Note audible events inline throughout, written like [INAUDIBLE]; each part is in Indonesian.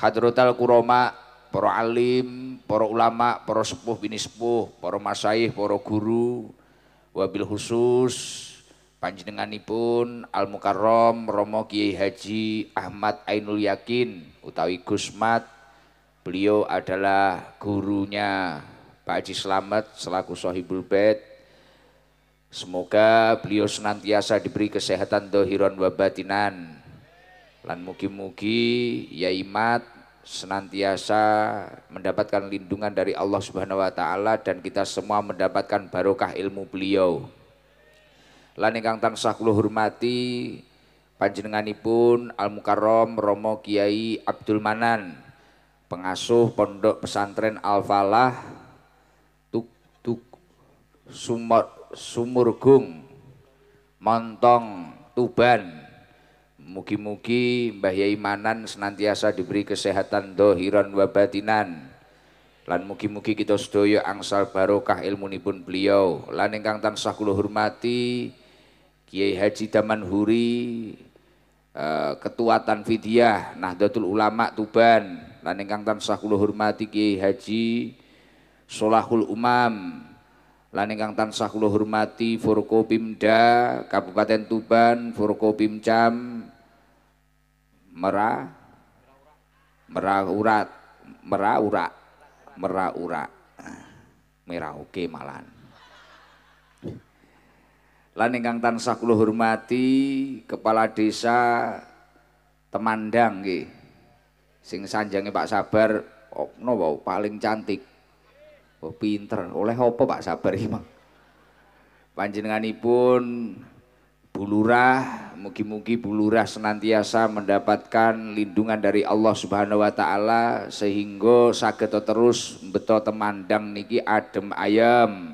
Hadrotal kuroma, para alim, para ulama, para sepuh bini sepuh, para masaih, para guru, wabil khusus panjenenganipun Al Mukarrom, Romo Kiai Haji Ahmad Ainul Yakin utawi Gusmat beliau adalah gurunya Pak Haji Slamet selaku Sohibul Bait Semoga beliau senantiasa diberi kesehatan dohiron wabatinan Lan mugi-mugi Yaimat senantiasa mendapatkan lindungan dari Allah Subhanahu wa taala dan kita semua mendapatkan barokah ilmu beliau. Lan ingkang tansah kula hormati panjenenganipun Al Mukarrom Romo Kiai Abdul Manan pengasuh Pondok Pesantren Al Falah Tuk Tuk Sumur Sumurgung Montong Tuban Mugi-mugi Mbah Yai Manan senantiasa diberi kesehatan dohiran wa Lan mugi-mugi kita sedaya angsal barokah ilmunipun beliau. Lan ingkang tansah kula hormati Kiai Haji Damanhuri Huri eh, Ketua Tanfidiyah Nahdlatul Ulama Tuban. Lan ingkang tansah kula hormati Kiai Haji Solahul Umam lan ingkang tansah kula hormati Forkopimda Kabupaten Tuban, Forkopimcam, mera merah urat merah oke malan lan ingkang tansah kula hormati kepala desa Temandang nggih sing sanjange Pak Sabar opno wae paling cantik oh, pinter oleh apa Pak Sabar iki Mang panjenenganipun bulurah Mugi-mugi bulurah senantiasa mendapatkan lindungan dari Allah Subhanahu wa taala sehingga saged terus beto temandang niki adem ayam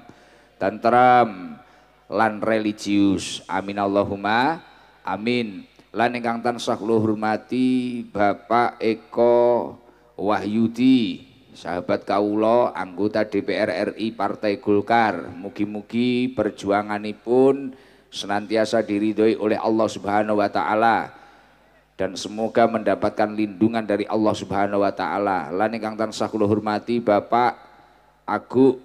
tentrem lan religius. Amin Allahumma amin. Lan ingkang tansah kula hormati Bapak Eko Wahyudi, sahabat kaulo anggota DPR RI Partai Golkar. Mugi-mugi perjuanganipun senantiasa diridhoi oleh Allah Subhanahu wa taala dan semoga mendapatkan lindungan dari Allah Subhanahu wa taala. Lan ingkang tansah kula hormati Bapak Agu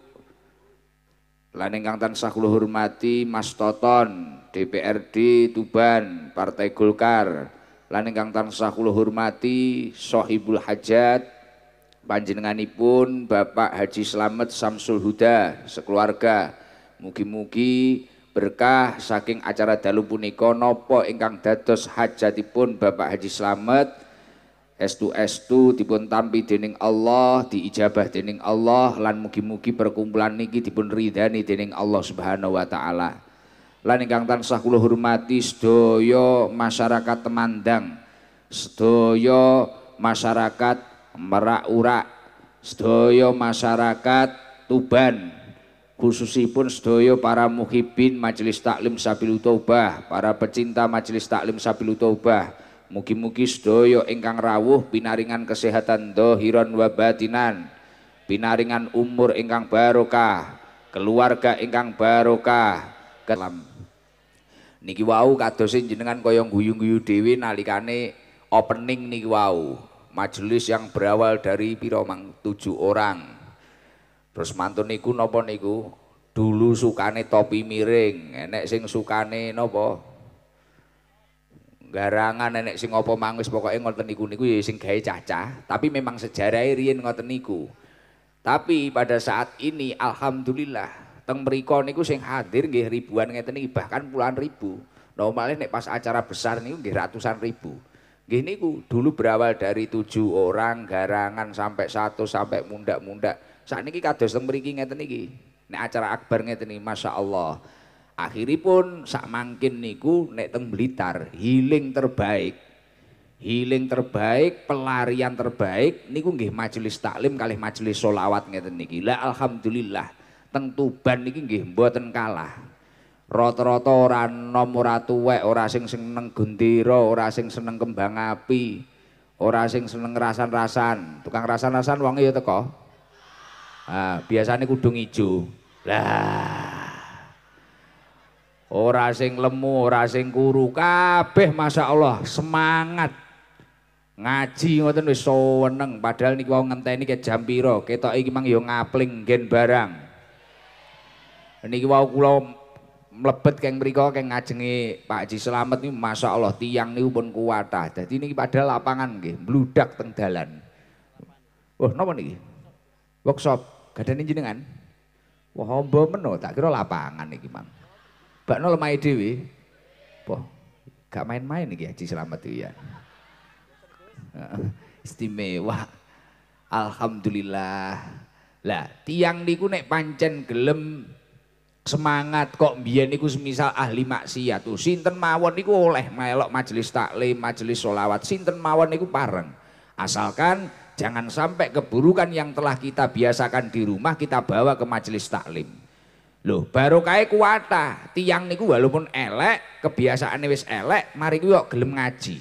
lan ingkang tansah kula hormati Mas Toton DPRD Tuban Partai Golkar. Lan ingkang tansah kula hormati Sohibul Hajat panjenenganipun Bapak Haji Slamet Samsul Huda sekeluarga. Mugi-mugi berkah saking acara dalu punika nopo ingkang dados hajatipun Bapak Haji Slamet s2 dipun tampi dening Allah diijabah dening Allah lan mugi-mugi perkumpulan niki dipun ridhani dening Allah Subhanahu wa taala lan ingkang tansah kula hormati sedaya masyarakat Temandang sedaya masyarakat Merak Urak sedaya masyarakat Tuban khususipun sedaya para muhibin majelis taklim Sabilu Taubah, para pecinta majelis taklim Sabilu Taubah. Mugi-mugi sedaya ingkang rawuh binaringan kesehatan dohiron wa batinan, pinaringan umur ingkang barokah, keluarga ingkang barokah. Kelam. Niki wau kadosin jenengan koyong guyu-guyu nali nalikane opening niki wau. Majelis yang berawal dari piromang tujuh orang. Terus mantu niku nopo niku? Dulu sukane topi miring, enek sing sukane nopo Garangan enek sing opo mangis pokoknya ngoten niku niku ya sing gaya caca tapi memang sejarah irian e ngoten niku. Tapi pada saat ini alhamdulillah teng mriko niku sing hadir nggih ribuan ngeten iki bahkan puluhan ribu. Normalnya nah, nek pas acara besar niku nggih ratusan ribu. gini niku dulu berawal dari tujuh orang garangan sampai satu sampai munda-munda ini kados teng mriki ngeten iki. Nek acara akbar ngeten iki masyaallah. Akhiripun sak mangkin niku nek teng Blitar healing terbaik. Healing terbaik, pelarian terbaik niku nggih majelis taklim kalih majelis solawat ngeten niki. Lah alhamdulillah teng Tuban niki nggih mboten kalah. Rata-rata ora nom ora tuwek, ora sing seneng gendera, ora sing seneng kembang api, ora sing seneng rasan-rasan. Tukang rasan-rasan wangi ya teko. Nah, biasanya kudung hijau, Lah. Ora sing lemu, ora sing kuru, kabeh Allah semangat. Ngaji ngoten wis seneng, padahal niki wong ngenteni ke jam pira, ketok iki mang ya ngapling gen barang. Niki wau kula mlebet keng mriku keng ngajengi Pak Haji Slamet niku Allah tiang niku pun kuwatah. jadi niki padahal lapangan nggih, bludak teng dalan. Oh, napa niki? Workshop ini jenengan? Wah hamba menuh, tak kira lapangan iki, Mang. Nol lemahe dhewe. Wah, gak main-main ini, Haji Selamat itu ya. Istimewa. Alhamdulillah. Lah, tiang niku nek pancen gelem semangat kok biar niku semisal ahli maksiat tuh sinten mawon niku oleh melok majelis taklim majelis solawat sinten mawon niku pareng asalkan jangan sampai keburukan yang telah kita biasakan di rumah kita bawa ke majelis taklim. Loh, baru kayak kuwata, tiang niku walaupun elek, nih wis elek, mari kita gelem ngaji.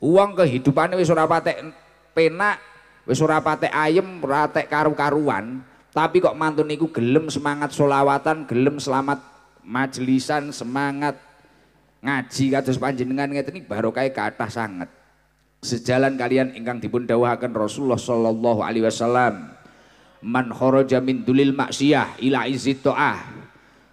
Uang kehidupan wis ora patek penak, wis ora patek ayem, ora karu-karuan, tapi kok mantun niku gelem semangat solawatan, gelem selamat majelisan, semangat ngaji kados panjenengan ngeten iki barokah kathah sanget sejalan kalian ingkang dipun dawuhaken Rasulullah sallallahu alaihi wasallam man kharaja min dulil maksiyah ila izi ah.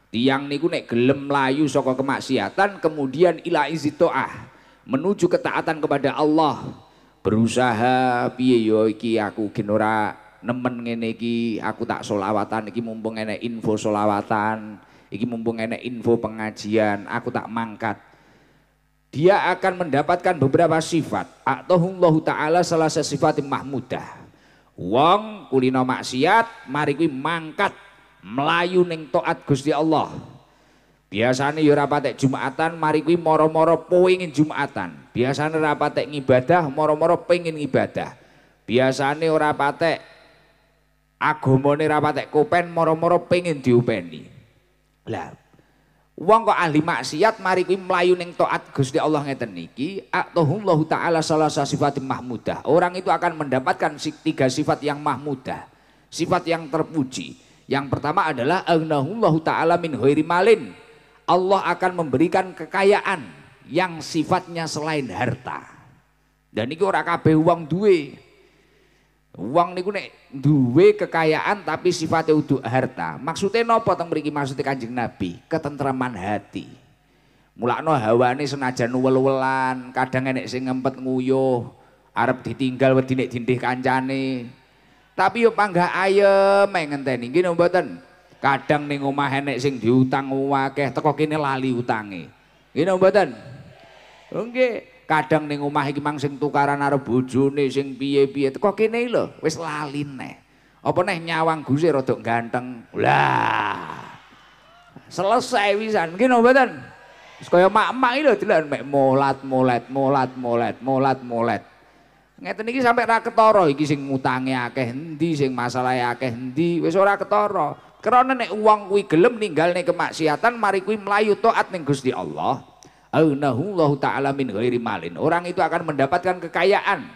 tiang niku nek gelem layu saka kemaksiatan kemudian ila izi ah. menuju ketaatan kepada Allah berusaha piye yo iki aku genora nemen ngene iki aku tak solawatan iki mumpung enek info solawatan iki mumpung enek info pengajian aku tak mangkat dia akan mendapatkan beberapa sifat atauhullahu taala salah sifat mahmudah wong kulino maksiat mari kuwi mangkat melayu ning taat Gusti Allah biasanya yo rapatek Jumatan mari kuwi moro-moro pengin Jumatan biasane rapatek ngibadah moro-moro pengin ngibadah biasanya ora patek agamane rapatek kopen moro-moro pengin diopeni lah Wong kok ahli maksiat mari kuwi mlayu ning taat Gusti Allah ngeten niki, atuhullahu taala salah sifat mahmudah. Orang itu akan mendapatkan tiga sifat yang mahmudah, sifat yang terpuji. Yang pertama adalah agnahullahu taala min ghairi malin. Allah akan memberikan kekayaan yang sifatnya selain harta. Dan iki ora kabeh wong duwe. Uang niku nek duwe kekayaan tapi sifatnya uduk harta. Maksudnya nopo teng mriki maksudnya Kanjeng Nabi, ketentraman hati. Mulakno hawane senajan uwel-welan, kadang enek sing ngempet nguyuh, arep ditinggal wedi nek dindih kancane. Tapi yo panggah ayem eh, ngenteni nggih nopo mboten. Kadang ning omah enek sing diutang akeh, teko kene lali utange. Nggih nopo mboten? Nggih. kadang ning omah iki mang sing tukaran arep bojone sing piye-piye kok kene lho wis lali neh apa neh nyawang guse rada ganteng lah selesai wisan ngene mboten wis kaya mak-mak iki lho delan mek molat molat molat molat molat molet ngeten iki sampe ra ketara iki sing ngutange akeh endi sing masalahe akeh endi wis ora ketara Karena nek uang kuwi gelem ninggalne kemaksiatan mari kuwi mlayu taat ning Gusti Allah. Aunahullahu ta'ala min ghairi malin. Orang itu akan mendapatkan kekayaan.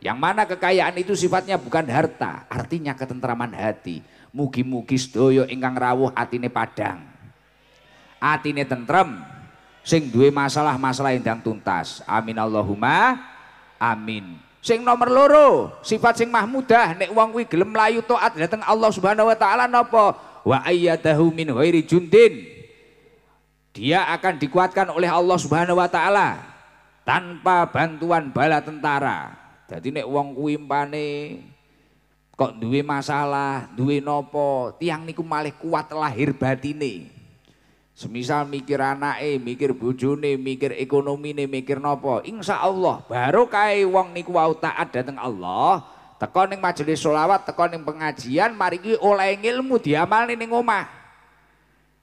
Yang mana kekayaan itu sifatnya bukan harta, artinya ketentraman hati. Mugi-mugi sedoyo ingkang rawuh atine padang. Atine tentrem sing duwe masalah-masalah yang tuntas. Amin Allahumma amin. Sing nomor loro, sifat sing mahmudah nek wong kuwi gelem mlayu Allah Subhanahu wa taala nopo. Wa ayyadahu min ghairi jundin dia akan dikuatkan oleh Allah Subhanahu wa taala tanpa bantuan bala tentara. Jadi nek wong kuwi impane kok duwe masalah, duwe nopo, tiang niku malih kuat lahir batine. Semisal mikir anake, mikir bojone, mikir ekonomine, mikir nopo, insya Allah baru kae wong niku wau taat dateng Allah, teko ning majelis selawat, teko ning pengajian, mari ki oleh ilmu diamalne ning omah.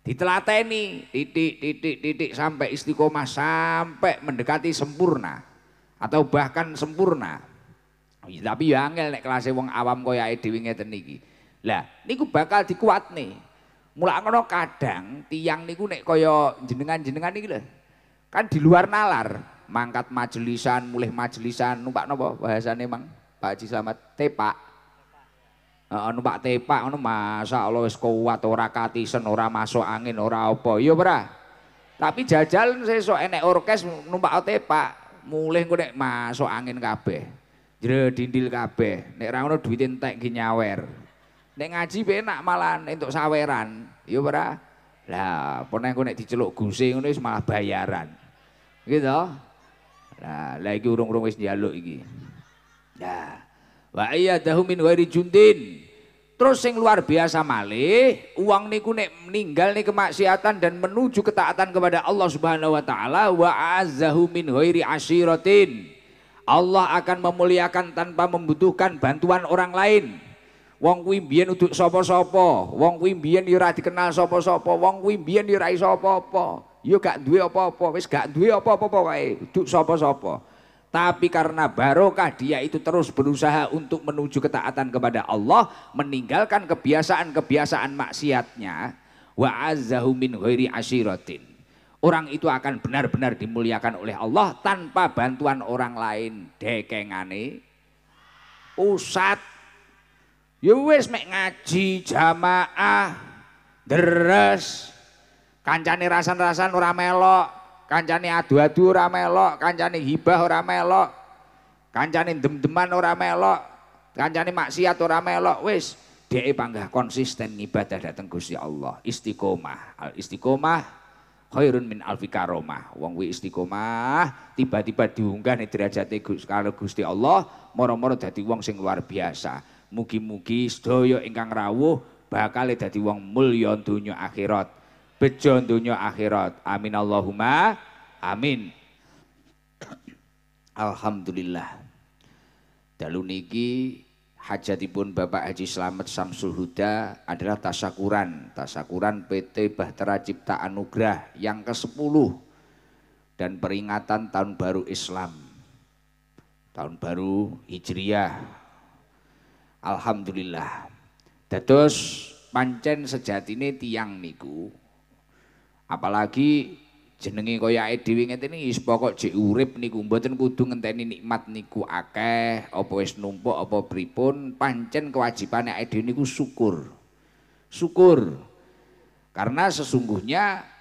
Ditelateni titik titik titik sampai istiqomah sampai mendekati sempurna atau bahkan sempurna. Iya, tapi ya angel nek kelas wong awam koyo dhewe ngeten iki. Lah niku bakal dikuat nih mulai ngono kadang tiang niku nek kaya jenengan-jenengan nih lah Kan di luar nalar, mangkat majelisan, mulih majelisan, numpak nopo bahasane Mang Pak Haji Slamet, tepak. Eh, numpak tepak ngono Allah wis kuat ora katisen ora masuk angin ora apa ya ora tapi jajal sesuk enek orkes numpak tepak mulih engko nek masuk angin kabeh jre dindil kabeh nek ra ngono duwite entek ki nyawer nek ngaji penak malah entuk saweran ya ora lah pon engko nek diceluk guse ngono wis malah bayaran gitu toh nah lagi urung-urung wis njaluk iki nah wa iyadahu min ghairi juntin Terus yang luar biasa malih, uang niku nek meninggal nih kemaksiatan dan menuju ketaatan kepada Allah Subhanahu wa taala wa azzahu min ghairi ashiratin. Allah akan memuliakan tanpa membutuhkan bantuan orang lain. Wong kuwi biyen uduk sapa-sapa, wong kuwi biyen ora dikenal sapa-sapa, wong kuwi biyen ora iso apa-apa. Ya gak duwe apa-apa, wis gak duwe apa-apa wae, uduk sapa-sapa. Tapi karena barokah dia itu terus berusaha untuk menuju ketaatan kepada Allah, meninggalkan kebiasaan-kebiasaan maksiatnya, wa azzahu min ghairi asyiratin. Orang itu akan benar-benar dimuliakan oleh Allah tanpa bantuan orang lain. Dekengane usat, yowes ya mek ngaji jamaah deres kancane rasan-rasan ora kancane adu-adu ora melok, kancane hibah ora melok, kancane dem-deman ora melok, kancane maksiat ora melok, wis dhek panggah konsisten ibadah dateng Gusti Allah, istiqomah. Al istiqomah khairun min alfi karomah. Wong wi istiqomah tiba-tiba diunggah nih derajate karo Gusti Allah, moro-moro dadi wong sing luar biasa. Mugi-mugi sedaya ingkang rawuh bakal dadi wong mulya donya akhirat bejo dunia akhirat. Amin Allahumma amin. Alhamdulillah. Dalu niki hajatipun Bapak Haji Slamet Samsul Huda adalah tasakuran, tasakuran PT Bahtera Cipta Anugrah yang ke-10 dan peringatan tahun baru Islam. Tahun baru Hijriah. Alhamdulillah. Dados pancen sejatine tiang niku Apalagi jenengi kaya dhewe ngene iki pokok jek urip niku mboten kudu ngenteni nikmat niku akeh, apa wis numpuk apa pripun, pancen kewajiban awake dhewe niku syukur. Syukur. Karena sesungguhnya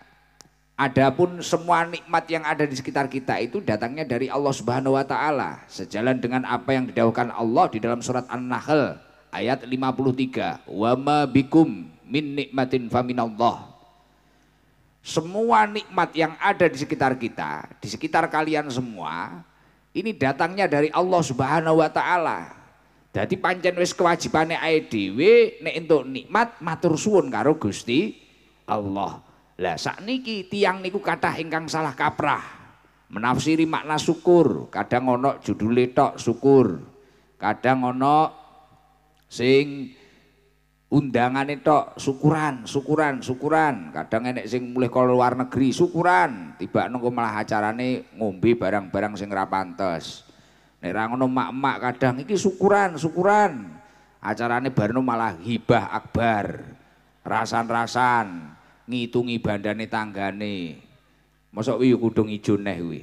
Adapun semua nikmat yang ada di sekitar kita itu datangnya dari Allah Subhanahu wa taala, sejalan dengan apa yang didakwakan Allah di dalam surat An-Nahl ayat 53. wama ma bikum min nikmatin faminallah semua nikmat yang ada di sekitar kita, di sekitar kalian semua, ini datangnya dari Allah Subhanahu wa taala. Jadi pancen wis kewajibane ae dhewe nek entuk nikmat matur suwun karo Gusti Allah. Lah sakniki tiang niku kathah ingkang salah kaprah. Menafsiri makna syukur, kadang ono judul tok syukur. Kadang ono sing undangan itu syukuran, syukuran, syukuran. Kadang enek sing mulai kalau luar negeri syukuran, tiba nunggu malah acarane ngombe barang-barang sing ra pantes. Nek ra mak-mak kadang iki syukuran, syukuran. Acarane barno malah hibah akbar. Rasan-rasan ngitungi bandane tanggane. Mosok kuwi kudu ijo neh kuwi.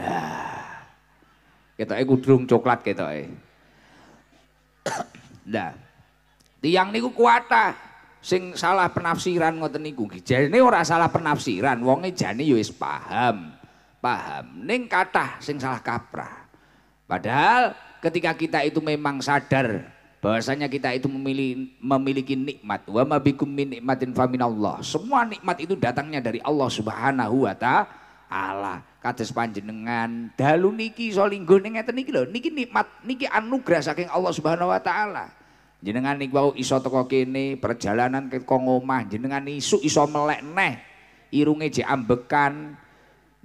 Lah. Ketoke kudung coklat ketoke. Nah. Tiang niku kuatah sing salah penafsiran ngoten niku. Jane orang salah penafsiran, wonge jane ya wis paham. Paham. Ning kathah sing salah kaprah. Padahal ketika kita itu memang sadar bahwasanya kita itu memilih, memiliki nikmat wa mabikum min nikmatin faminallah semua nikmat itu datangnya dari Allah Subhanahu wa taala kados panjenengan dalu niki iso linggo ning ngeten niki lho niki nikmat niki anugerah saking Allah Subhanahu wa taala jenengan niku wau iso teko kene perjalanan ke omah jenengan isu iso melek neh irunge jek ambekan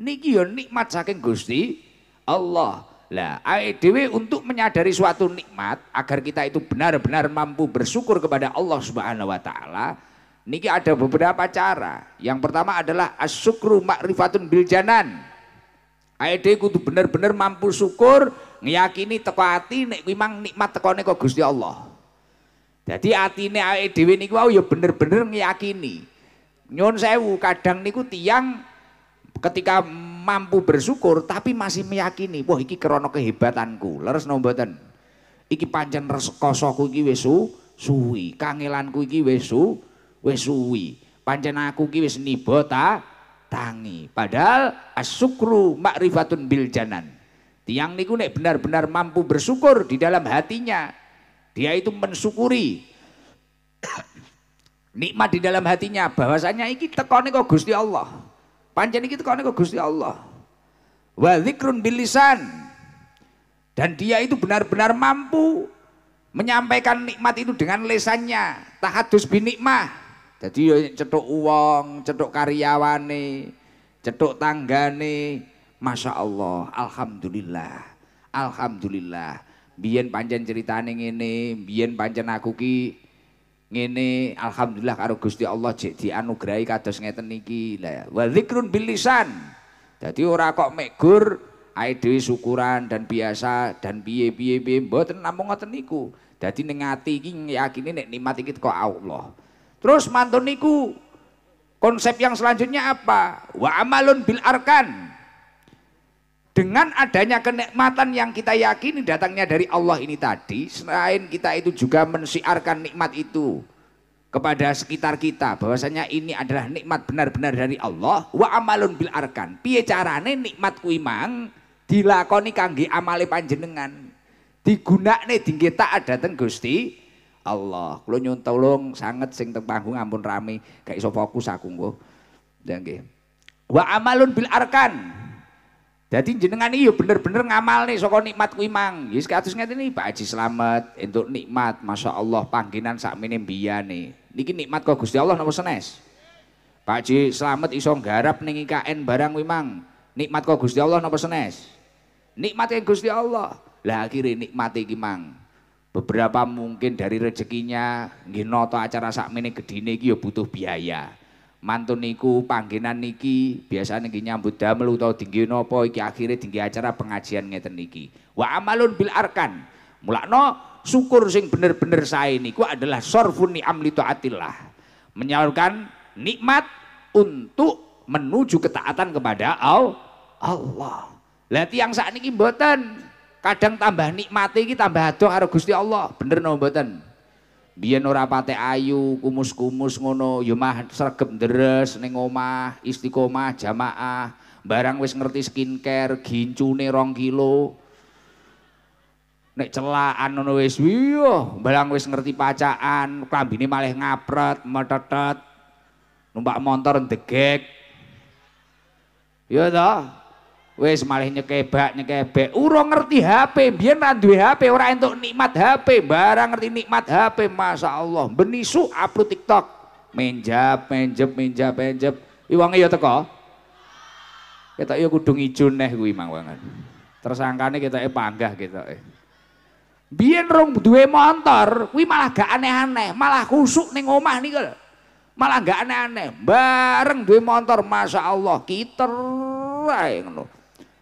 niki ya nikmat saking Gusti Allah lah Aidw untuk menyadari suatu nikmat agar kita itu benar-benar mampu bersyukur kepada Allah Subhanahu wa taala niki ada beberapa cara yang pertama adalah asyukru ma'rifatun bil janan dhewe kudu benar-benar mampu syukur ngiyakini teko ati nek nikmat tekone kok Gusti Allah jadi atine awake dhewe niku wau ya bener-bener ngiyakini. Nyun sewu, kadang niku tiang ketika mampu bersyukur tapi masih meyakini, wah iki krana kehebatanku. Leres no mboten? Iki pancen rekosoku iki wis suwi, kangelanku iki wis wis suwi. Pancen aku iki wis niba ta tangi. Padahal asyukru makrifatun bil janan. Tiang niku nek benar-benar mampu bersyukur di dalam hatinya, dia itu mensyukuri nikmat di dalam hatinya bahwasanya iki tekone kok Gusti Allah. Pancen iki tekone kok Gusti Allah. Wa dzikrun bilisan. Dan dia itu benar-benar mampu menyampaikan nikmat itu dengan lesannya. Tahadus binikmah. Jadi yo ya cetuk uang, cetuk karyawane, cetuk tanggane. Masya Allah, Alhamdulillah, Alhamdulillah biyen pancen ceritane ngene, biyen pancen aku ki ngene alhamdulillah karo Gusti Allah jek dianugerahi kados ngeten niki. Lah wa dzikrun bil lisan. Dadi ora kok megur ae dhewe syukuran dan biasa dan piye-piye piye mboten namung ngoten niku. Dadi ning ati iki nek nikmat iki teko Allah. Terus mantun niku konsep yang selanjutnya apa? Wa amalun bil arkan. Dengan adanya kenikmatan yang kita yakini datangnya dari Allah ini tadi, selain kita itu juga mensiarkan nikmat itu kepada sekitar kita bahwasanya ini adalah nikmat benar-benar dari Allah wa amalun bil arkan piye carane nikmat kuwi dilakoni kangge amale panjenengan digunakne dingge tak ada teng Gusti Allah kula nyuwun tolong sanget sing teng panggung ampun rame gak iso fokus aku nggo wa amalun bil arkan jadi jenengan iyo bener-bener ngamal nih soko nikmat kuwi mang. Yes ya sekatus ngerti nih Pak Haji selamat untuk nikmat Masya Allah pangginan sakmene nih. Niki nikmat kok Gusti Allah nopo senes? Pak Haji selamat iso garap nih IKN barang kuwi Nikmat kok Gusti Allah nopo senes? Nikmatnya Gusti Allah. Lah akhirnya nikmat iki Beberapa mungkin dari rezekinya nggih acara acara sakmini gedine iki yo butuh biaya mantun niku panggenan niki biasa niki nyambut damel utawa tinggi nopo iki akhirnya tinggi acara pengajian ngeten niki wa amalun bil arkan mulakno syukur sing bener-bener saya niku adalah sorfuni amli to taatillah menyalurkan nikmat untuk menuju ketaatan kepada Allah lah yang saat ini mboten kadang tambah nikmati iki tambah adoh karo Gusti Allah bener no mboten biyen ora patek ayu kumus-kumus ngono ya mah sregep deres ning omah istiqomah jamaah barang wis ngerti skincare gincune rong kilo nek celakan ngono wis iya barang wis ngerti pacakan klambine malah ngapret metetet numpak motor degek ya toh Wes malah nyekebak nyekebek. Urung ngerti HP, biar ra HP, orang untuk nikmat HP, barang ngerti nikmat HP, masa Allah. Benisu upload TikTok. Menjap, menjep, menjap, menjep. iwangi ya teko. Kita ya iyo kudung ijo neh imang banget Tersangkane kita panggah kita. Biyen rong duwe motor, kuwi malah gak aneh-aneh, malah khusuk ning omah niku. Malah gak aneh-aneh. Bareng duwe motor, Masya Allah, kiter ae ngono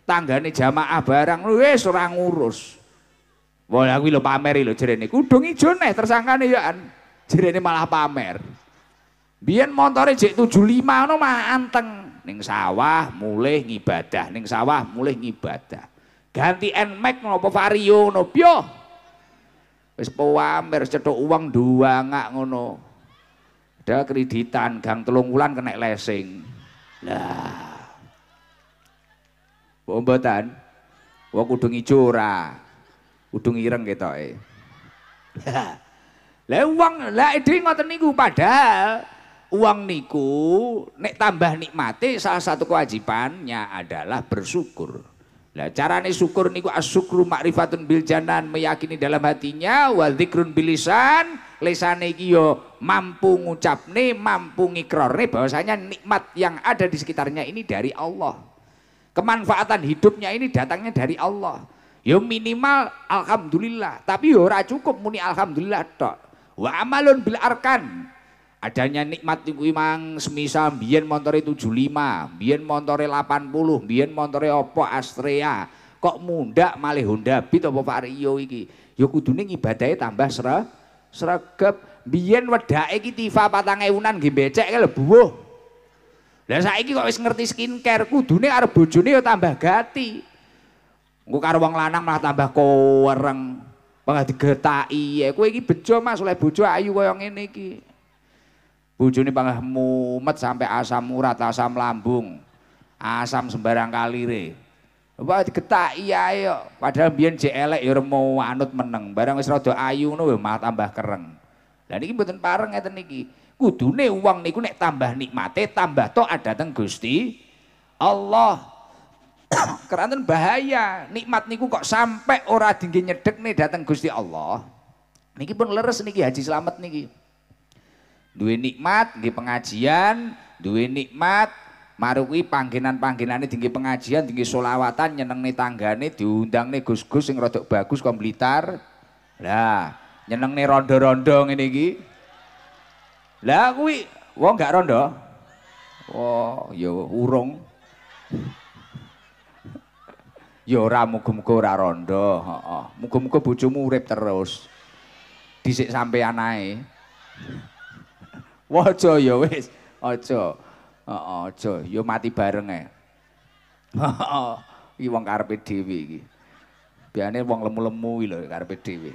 tanggane jamaah barang wis ora ngurus. boleh aku lho pameri lho jerene. Kudung ijo neh tersangkane ya an. Jerene malah pamer. Biyen montore jek 75 ngono mah anteng. Ning sawah mulih ngibadah, ning sawah mulih ngibadah. Ganti NMAX e ngopo vario ngono Pio. Wis pamer cetok uang dua ngak ngono. Ada kreditan gang telung wulan kena lesing. Lah Pembuatan, wah udung ijo ora. ireng gitu. [LAUGHS] Lah uang, lah dhewe ngoten niku padahal uang niku nek tambah nikmati salah satu kewajibannya adalah bersyukur. Lah carane syukur niku asyukru makrifatun bil janan meyakini dalam hatinya wa dzikrun bilisan lesane iki yo mampu nih, mampu ngikrorne bahwasanya nikmat yang ada di sekitarnya ini dari Allah. Kemanfaatan hidupnya ini datangnya dari Allah. Ya minimal alhamdulillah, tapi ya ora cukup muni alhamdulillah tok. Wa amalun bil arkan. Adanya nikmat iku imang semisal biyen montore 75, biyen montore 80, biyen montore opo Astrea. Kok muda malih Honda Beat apa Rio iki? Ya kudune ngibadahe tambah sregep. Biyen wedake iki Tifa 4000an nggih becek lho buh. Lah saiki kok wis ngerti skincare, kudune arep bojone ya tambah gati. Engko karo wong lanang malah tambah kowereng. Malah digetaki. Ya kowe iki bejo Mas oleh bojo ayu koyo ngene iki. Bojone pangah mumet sampe asam urat, asam lambung. Asam sembarang kalire. Wah digetaki ae kok. Padahal biyen jek elek ya remo anut meneng. Barang wis rada ayu ngono ya malah tambah kereng. Lah niki mboten pareng ngeten niki kudune uang niku nek tambah nikmate tambah to ada teng Gusti Allah [COUGHS] keranten bahaya nikmat niku kok sampai ora dinggi nyedek nih datang Gusti Allah niki pun leres niki haji selamat niki duit nikmat di pengajian duit nikmat maruki panggilan nih tinggi pengajian tinggi solawatan nyeneng nih tangga nih diundang nih Gus-gus yang rodok bagus komplitar, lah nyeneng nih rondo-rondo ini iki Lah kuwi wong gak rondo. Oh, ya urung. Ya ora muga-muga ora rondo, heeh. Muga-muga bojomu urip terus. Dhisik sampean ae. Waja ya wis, aja. Heeh, aja. Ya mati bareng ae. Heeh. Iki wong karepe dhewe iki. Biane wong lemu-lemu iki lho karepe dhewe.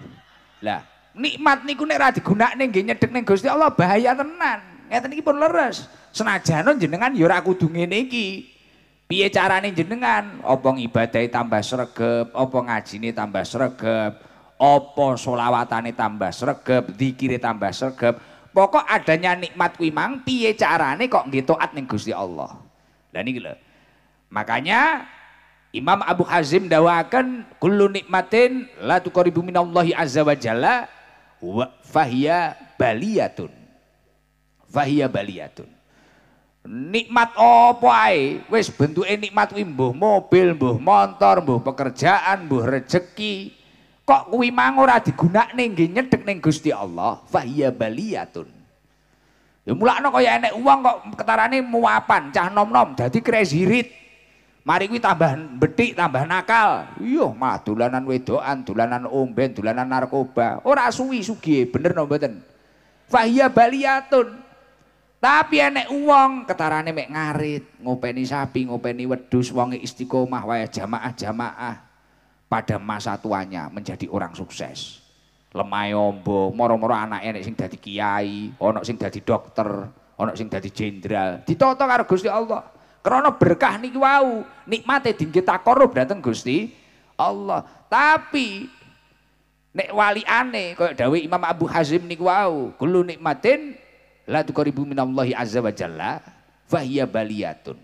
Lah, Nikmat niku nek ra digunakne nggih nyedhek ning Gusti Allah bahaya tenan. Ngeten iki pun leres. Senajan jenengan ya ora kudu ngene iki. Piye carane jenengan? Apa ibadahe tambah sregep, apa ngajine tambah sregep, apa selawatane tambah sregep, zikire tambah sregep. Pokok adanya nikmat kuwi mang piye carane kok nggih taat ning Gusti Allah. Lah niki lho. Makanya Imam Abu Hazim dawakan kullu nikmatin la tuqribu minallahi azza wa jalla fahia baliyatun fahia baliyatun nikmat opo ae wis bentuke nikmat kuwi mbuh mobil mbuh motor mbuh pekerjaan mbuh rejeki kok kuwi mang ora digunakne nggih nyedhek ning Gusti Allah fahia baliyatun ya mulakno kaya enek uang kok ketarane muapan cah nom-nom dadi crazy rich Mari kita tambah betik, tambah nakal. Iya, mah dolanan wedokan, dolanan omben, dolanan narkoba. Ora suwi sugi, bener no mboten? Fahia baliatun. Tapi enek uang ketarane mek ngarit, ngopeni sapi, ngopeni wedus, wonge istiqomah wae jamaah-jamaah. Pada masa tuanya menjadi orang sukses. Lemai ombo, moro-moro anak enek sing dadi kiai, onok sing dadi dokter, onok sing dadi jenderal. Ditoto karo Gusti Allah. Karena berkah niki wau, nikmate dinggih takorup dateng Gusti Allah. Tapi nek waliane kau dawuh Imam Abu Hazim niku wau, kullu nikmatin la tuqribu minallahi azza wa jalla fahiya baliyatun.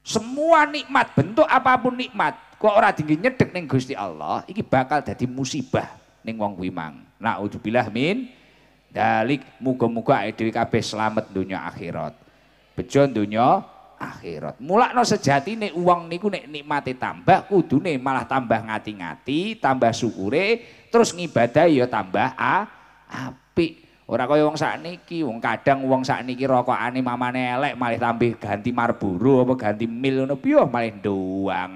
Semua nikmat bentuk apapun nikmat kok ora tinggi nyedek ning Gusti Allah, iki bakal jadi musibah ning wong kuwi mang. Naudzubillah min dalik muga-muga dhewe kabeh selamat dunia akhirat. Bejo dunia akhirat. Mulakno sejati nek uang niku nek nikmate tambah kudune malah tambah ngati-ngati, tambah syukure, terus ngibadah ya tambah a apik. Ora kaya wong sakniki, wong kadang wong sakniki rokokane mamane elek malah tambah ganti Marlboro apa ganti Mil ngono piye oh, malah doang.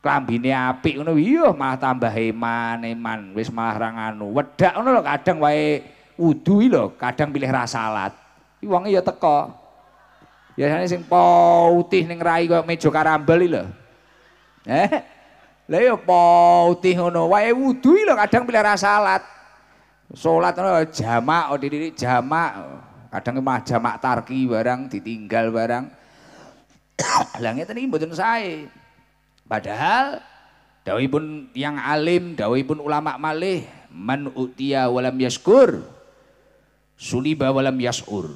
Klambine apik ngono iya oh, malah tambah eman eman wis malah ra nganu. Wedak ngono lho kadang wae wudu lho, kadang pilih rasalat, salat. Iki wong ya teko. biasanya sing putih ning rai koyo meja karambel lho. Eh. Lah yo iya, putih ngono. Wae wudu lho kadang pilih salat. Salat ngono ya jamak oh, diri jamak. Kadang mah jamak tarki barang ditinggal barang. [COUGHS] Lah ngeten iki mboten sae. Padahal pun yang alim, pun ulama malih man utia walam yaskur suliba walam yasur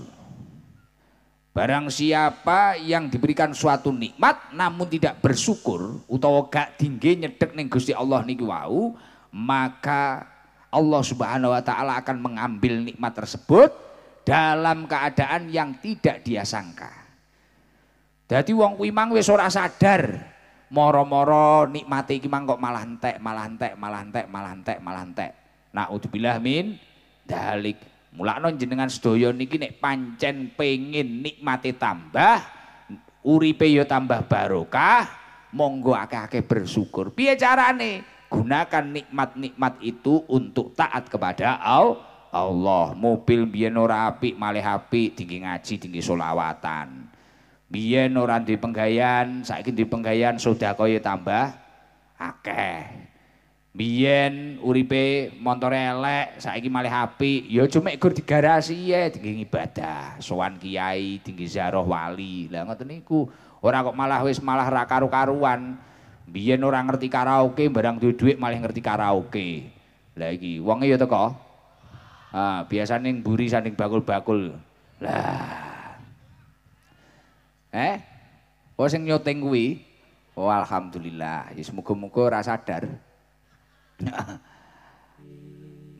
Barang siapa yang diberikan suatu nikmat namun tidak bersyukur utawa gak tingginya nyedek ning Gusti Allah niki wau, maka Allah Subhanahu wa taala akan mengambil nikmat tersebut dalam keadaan yang tidak dia sangka. Jadi wong kuwi mang wis ora sadar moro-moro nikmati iki mang kok malah entek, malah entek, malah entek, malah entek, Nah, udzubillah min dalik Mulakno jenengan sedaya niki nek pancen pengin nikmati tambah, uripe yo ya tambah barokah, monggo akeh-akeh bersyukur. Piye carane? Gunakan nikmat-nikmat itu untuk taat kepada Allah. Allah mobil biyen ora apik malih apik tinggi ngaji tinggi solawatan biyen ora di penggayan saiki di penggayan sedekah tambah akeh Biyen uripe montore elek, saiki malih api, ya cuma ikut di garasi ya, tinggi ibadah, sowan kiai, tinggi zaroh wali, lah ngerti niku, orang kok malah wis malah rakaru karuan, biyen orang ngerti karaoke, barang duit duit malah ngerti karaoke, lagi uangnya ya toko, ah, biasa neng buri saning bakul bakul, lah, eh, wong oh, sing nyoteng wi, oh, alhamdulillah, ya, semoga moga rasa sadar. [LAUGHS]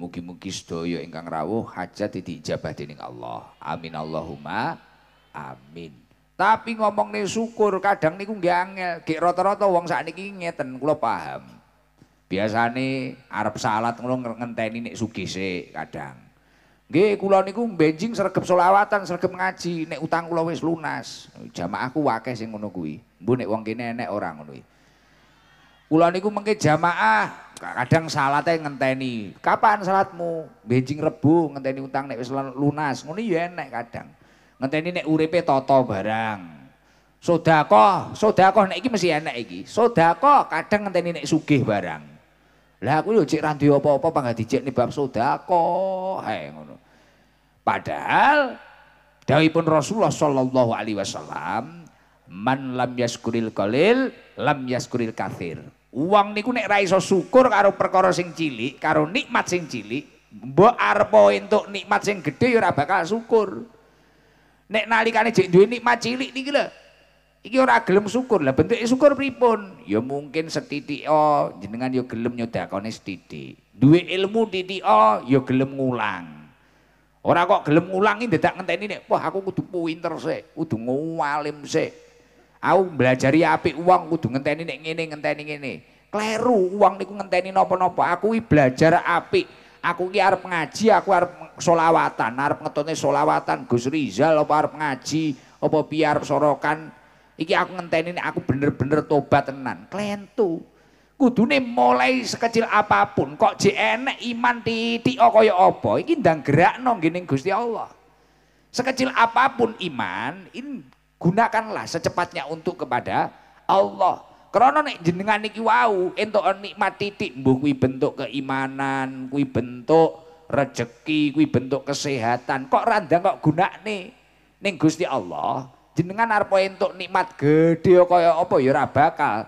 Mugi-mugi sedaya ingkang rawuh hajat diijabah dening Allah. Amin Allahumma. Amin. Tapi ngomong nih syukur kadang niku nggih angel. Gek rata-rata wong sakniki ngeten kula paham. Biasane arep salat ngono ngenteni nek sugise kadang. Nggih kula niku benjing sregep selawatan, sregep ngaji nek utang kula wis lunas. Jamaahku akeh sing ngono kuwi. Mbok nek wong kene enek ora ngono kuwi. Kula niku mengke jamaah kadang salate ngenteni. Kapan salatmu? Beijing rebu ngenteni utang nek selalu lunas. Ngono ya enak kadang. Ngenteni nek uripe toto barang. Sodako, sodako nek iki mesti enak iki. Sodako kadang ngenteni nek sugih barang. Lah aku yo cek randi apa apa-apa dicek nih bab sodako. Hae ngono. Padahal dawuhipun Rasulullah sallallahu alaihi wasallam, "Man lam yaskuril qalil, lam yaskuril kathir Uang niku nek ra iso syukur karo perkara sing cilik, karo nikmat sing cilik, mbok arepa entuk nikmat sing gedhe ya ora bakal syukur. Nek nalikane jek duwe nikmat cilik niki lho. Iki ora gelem syukur. Lah bentuke syukur pripun? Ya mungkin setitik oh jenengan ya gelem nyodakone setitik. Duwe ilmu titik oh ya gelem ngulang. Ora kok gelem ngulangi dadak ngenteni nek wah aku kudu pinter sik, kudu ngualim sik. Aku belajari api uang kudu ngenteni nek ngene ngenteni ngene. Kleru uang niku ngenteni nopo-nopo. Aku iki belajar api, Aku iki arep ngaji, aku arep solawatan, arep ngetone solawatan Gus Rizal apa arep ngaji, apa biar sorokan. Iki aku ngenteni nek aku bener-bener tobat tenan. Klentu. kudune mulai sekecil apapun kok jek enek iman titik kaya apa iki ndang gerakno nggene Gusti Allah sekecil apapun iman ini gunakanlah secepatnya untuk kepada Allah karena nek jenengan niki wau entuk nikmat titik mbuh kuwi bentuk keimanan kuwi bentuk rejeki kuwi bentuk kesehatan kok randang kok gunakne ning Gusti Allah jenengan arep entuk nikmat gede kaya apa ya ora bakal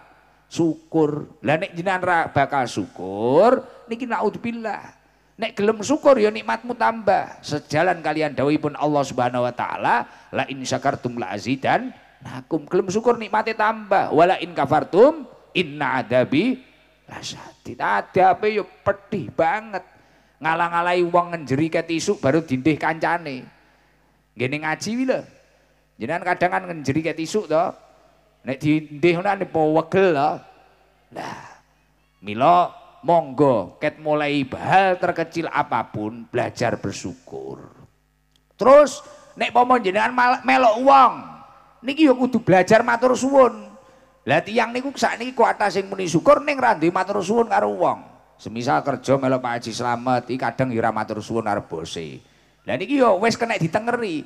syukur lah nek jenengan ora bakal syukur niki naudzubillah nek gelem syukur ya nikmatmu tambah sejalan kalian dawuhipun Allah Subhanahu wa taala la in syakartum la azidan nakum kelem syukur nikmate tambah wala in kafartum inna adabi lasyadid adabe yo ya pedih banget ngalang-alai wong ngenjeri ket isuk baru dindih kancane ngene ngaji wi lho jenengan kadang kan ket isuk to nek dindih ana nepo wegel lho lah mila monggo ket mulai hal terkecil apapun belajar bersyukur terus nek pomo jenengan melok uang niki yo ya kudu belajar matur suwun lah tiang niku niki ku atas sing muni syukur neng ra matur suwun karo wong semisal kerja melok Pak Haji Slamet iki kadang yo ya matur suwun karo bose lah niki yo ya wis kena ditengeri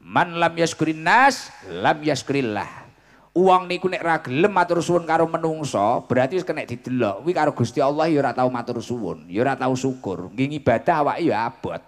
man lam yaskurin nas lam yaskurillah uang niku nek ra gelem matur suwun karo menungso berarti wes kena didelok kuwi karo Gusti Allah yura ora tau matur suwun yura ora tau syukur nggih ibadah awake abot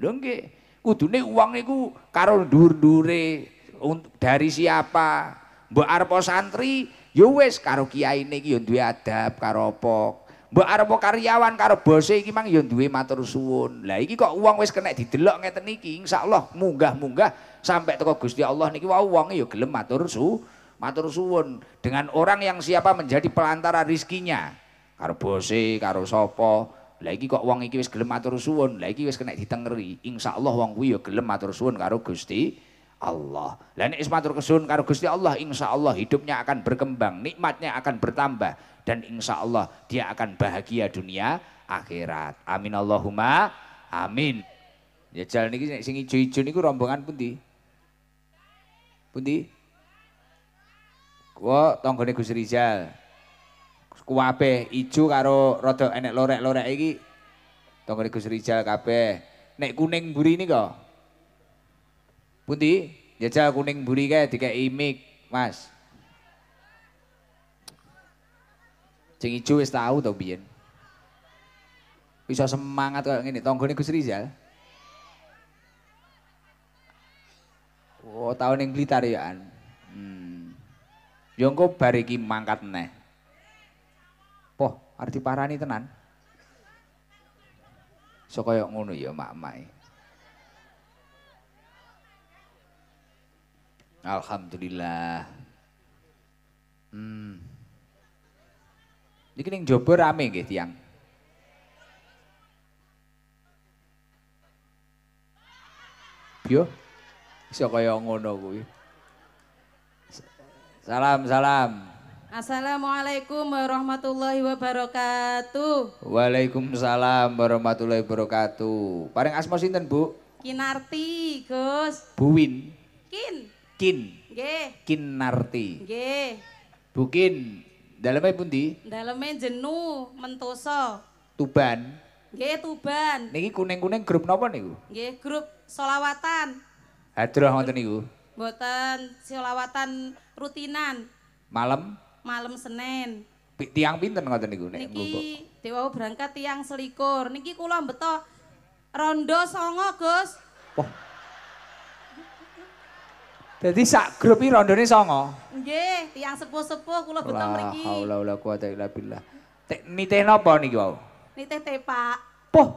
lho nggih kudune uang iku karo dure untuk dari siapa bu arpo santri yowes ya karo kiai nih ya dua adab karo pok bu arpo karyawan karo bose iki mang ya dua matur suwun lah iki kok uang wes kena didelok ngeten insya Allah munggah-munggah sampai toko Gusti Allah nih wah uang ya gelem matur su matur suwun dengan orang yang siapa menjadi pelantara rizkinya karo bose karo sopo lagi kok wong iki wis gelem matur suwun, lah iki wis kena ditengeri. Insyaallah wong kuwi ya gelem matur suwun karo Gusti Allah. Lah nek wis matur kesuwun karo Gusti Allah, insyaallah hidupnya akan berkembang, nikmatnya akan bertambah dan insyaallah dia akan bahagia dunia akhirat. Amin Allahumma amin. Ya jalan niki nek sing ijo-ijo niku rombongan pundi? Pundi? Kuwi tanggane Gus Rizal. kabeh ijo karo rada enek lorek-lorek iki tonggone Gus Rizal kabeh. Nek kuning buri niko. Pundi? Jajal kuning buri kae dikeki imik Mas. Sing ijo wis tau to biyen. Iso semangat kaya ngene tonggone Gus Rizal Oh, tahun yang Blitar ya, An. Hmm. Yang mangkat neh. Arti parani tenan. So kaya ngono ya makmai. E. Alhamdulillah. Hmm. Niki ning jaba rame nggih tiyang. Yo. Iso kaya ngono kuwi. Salam, salam. Assalamualaikum warahmatullahi wabarakatuh. Waalaikumsalam warahmatullahi wabarakatuh. Paling asma sinten, Bu? Kinarti, Gus. Buwin. Kin. Kin. Nggih. Kinarti. Nggih. Bukin. Dalamnya pun di? Dalamnya jenuh, mentoso. Tuban. Nggih, Tuban. Niki kuning-kuning grup napa niku? Nggih, grup selawatan. Hadroh wonten niku? Mboten, selawatan rutinan. Malam? malam Senin. Tiang pinter nggak tadi gue Niki tiwau berangkat tiang selikur. Niki kulam betul rondo songo, Gus. Wah. Jadi sak grup ini ini songo. Ge, tiang sepuh-sepuh kulam beto niki. allah allah kuat quwata illa billah. Nitih napa niki wau? Nitih tepak. Poh.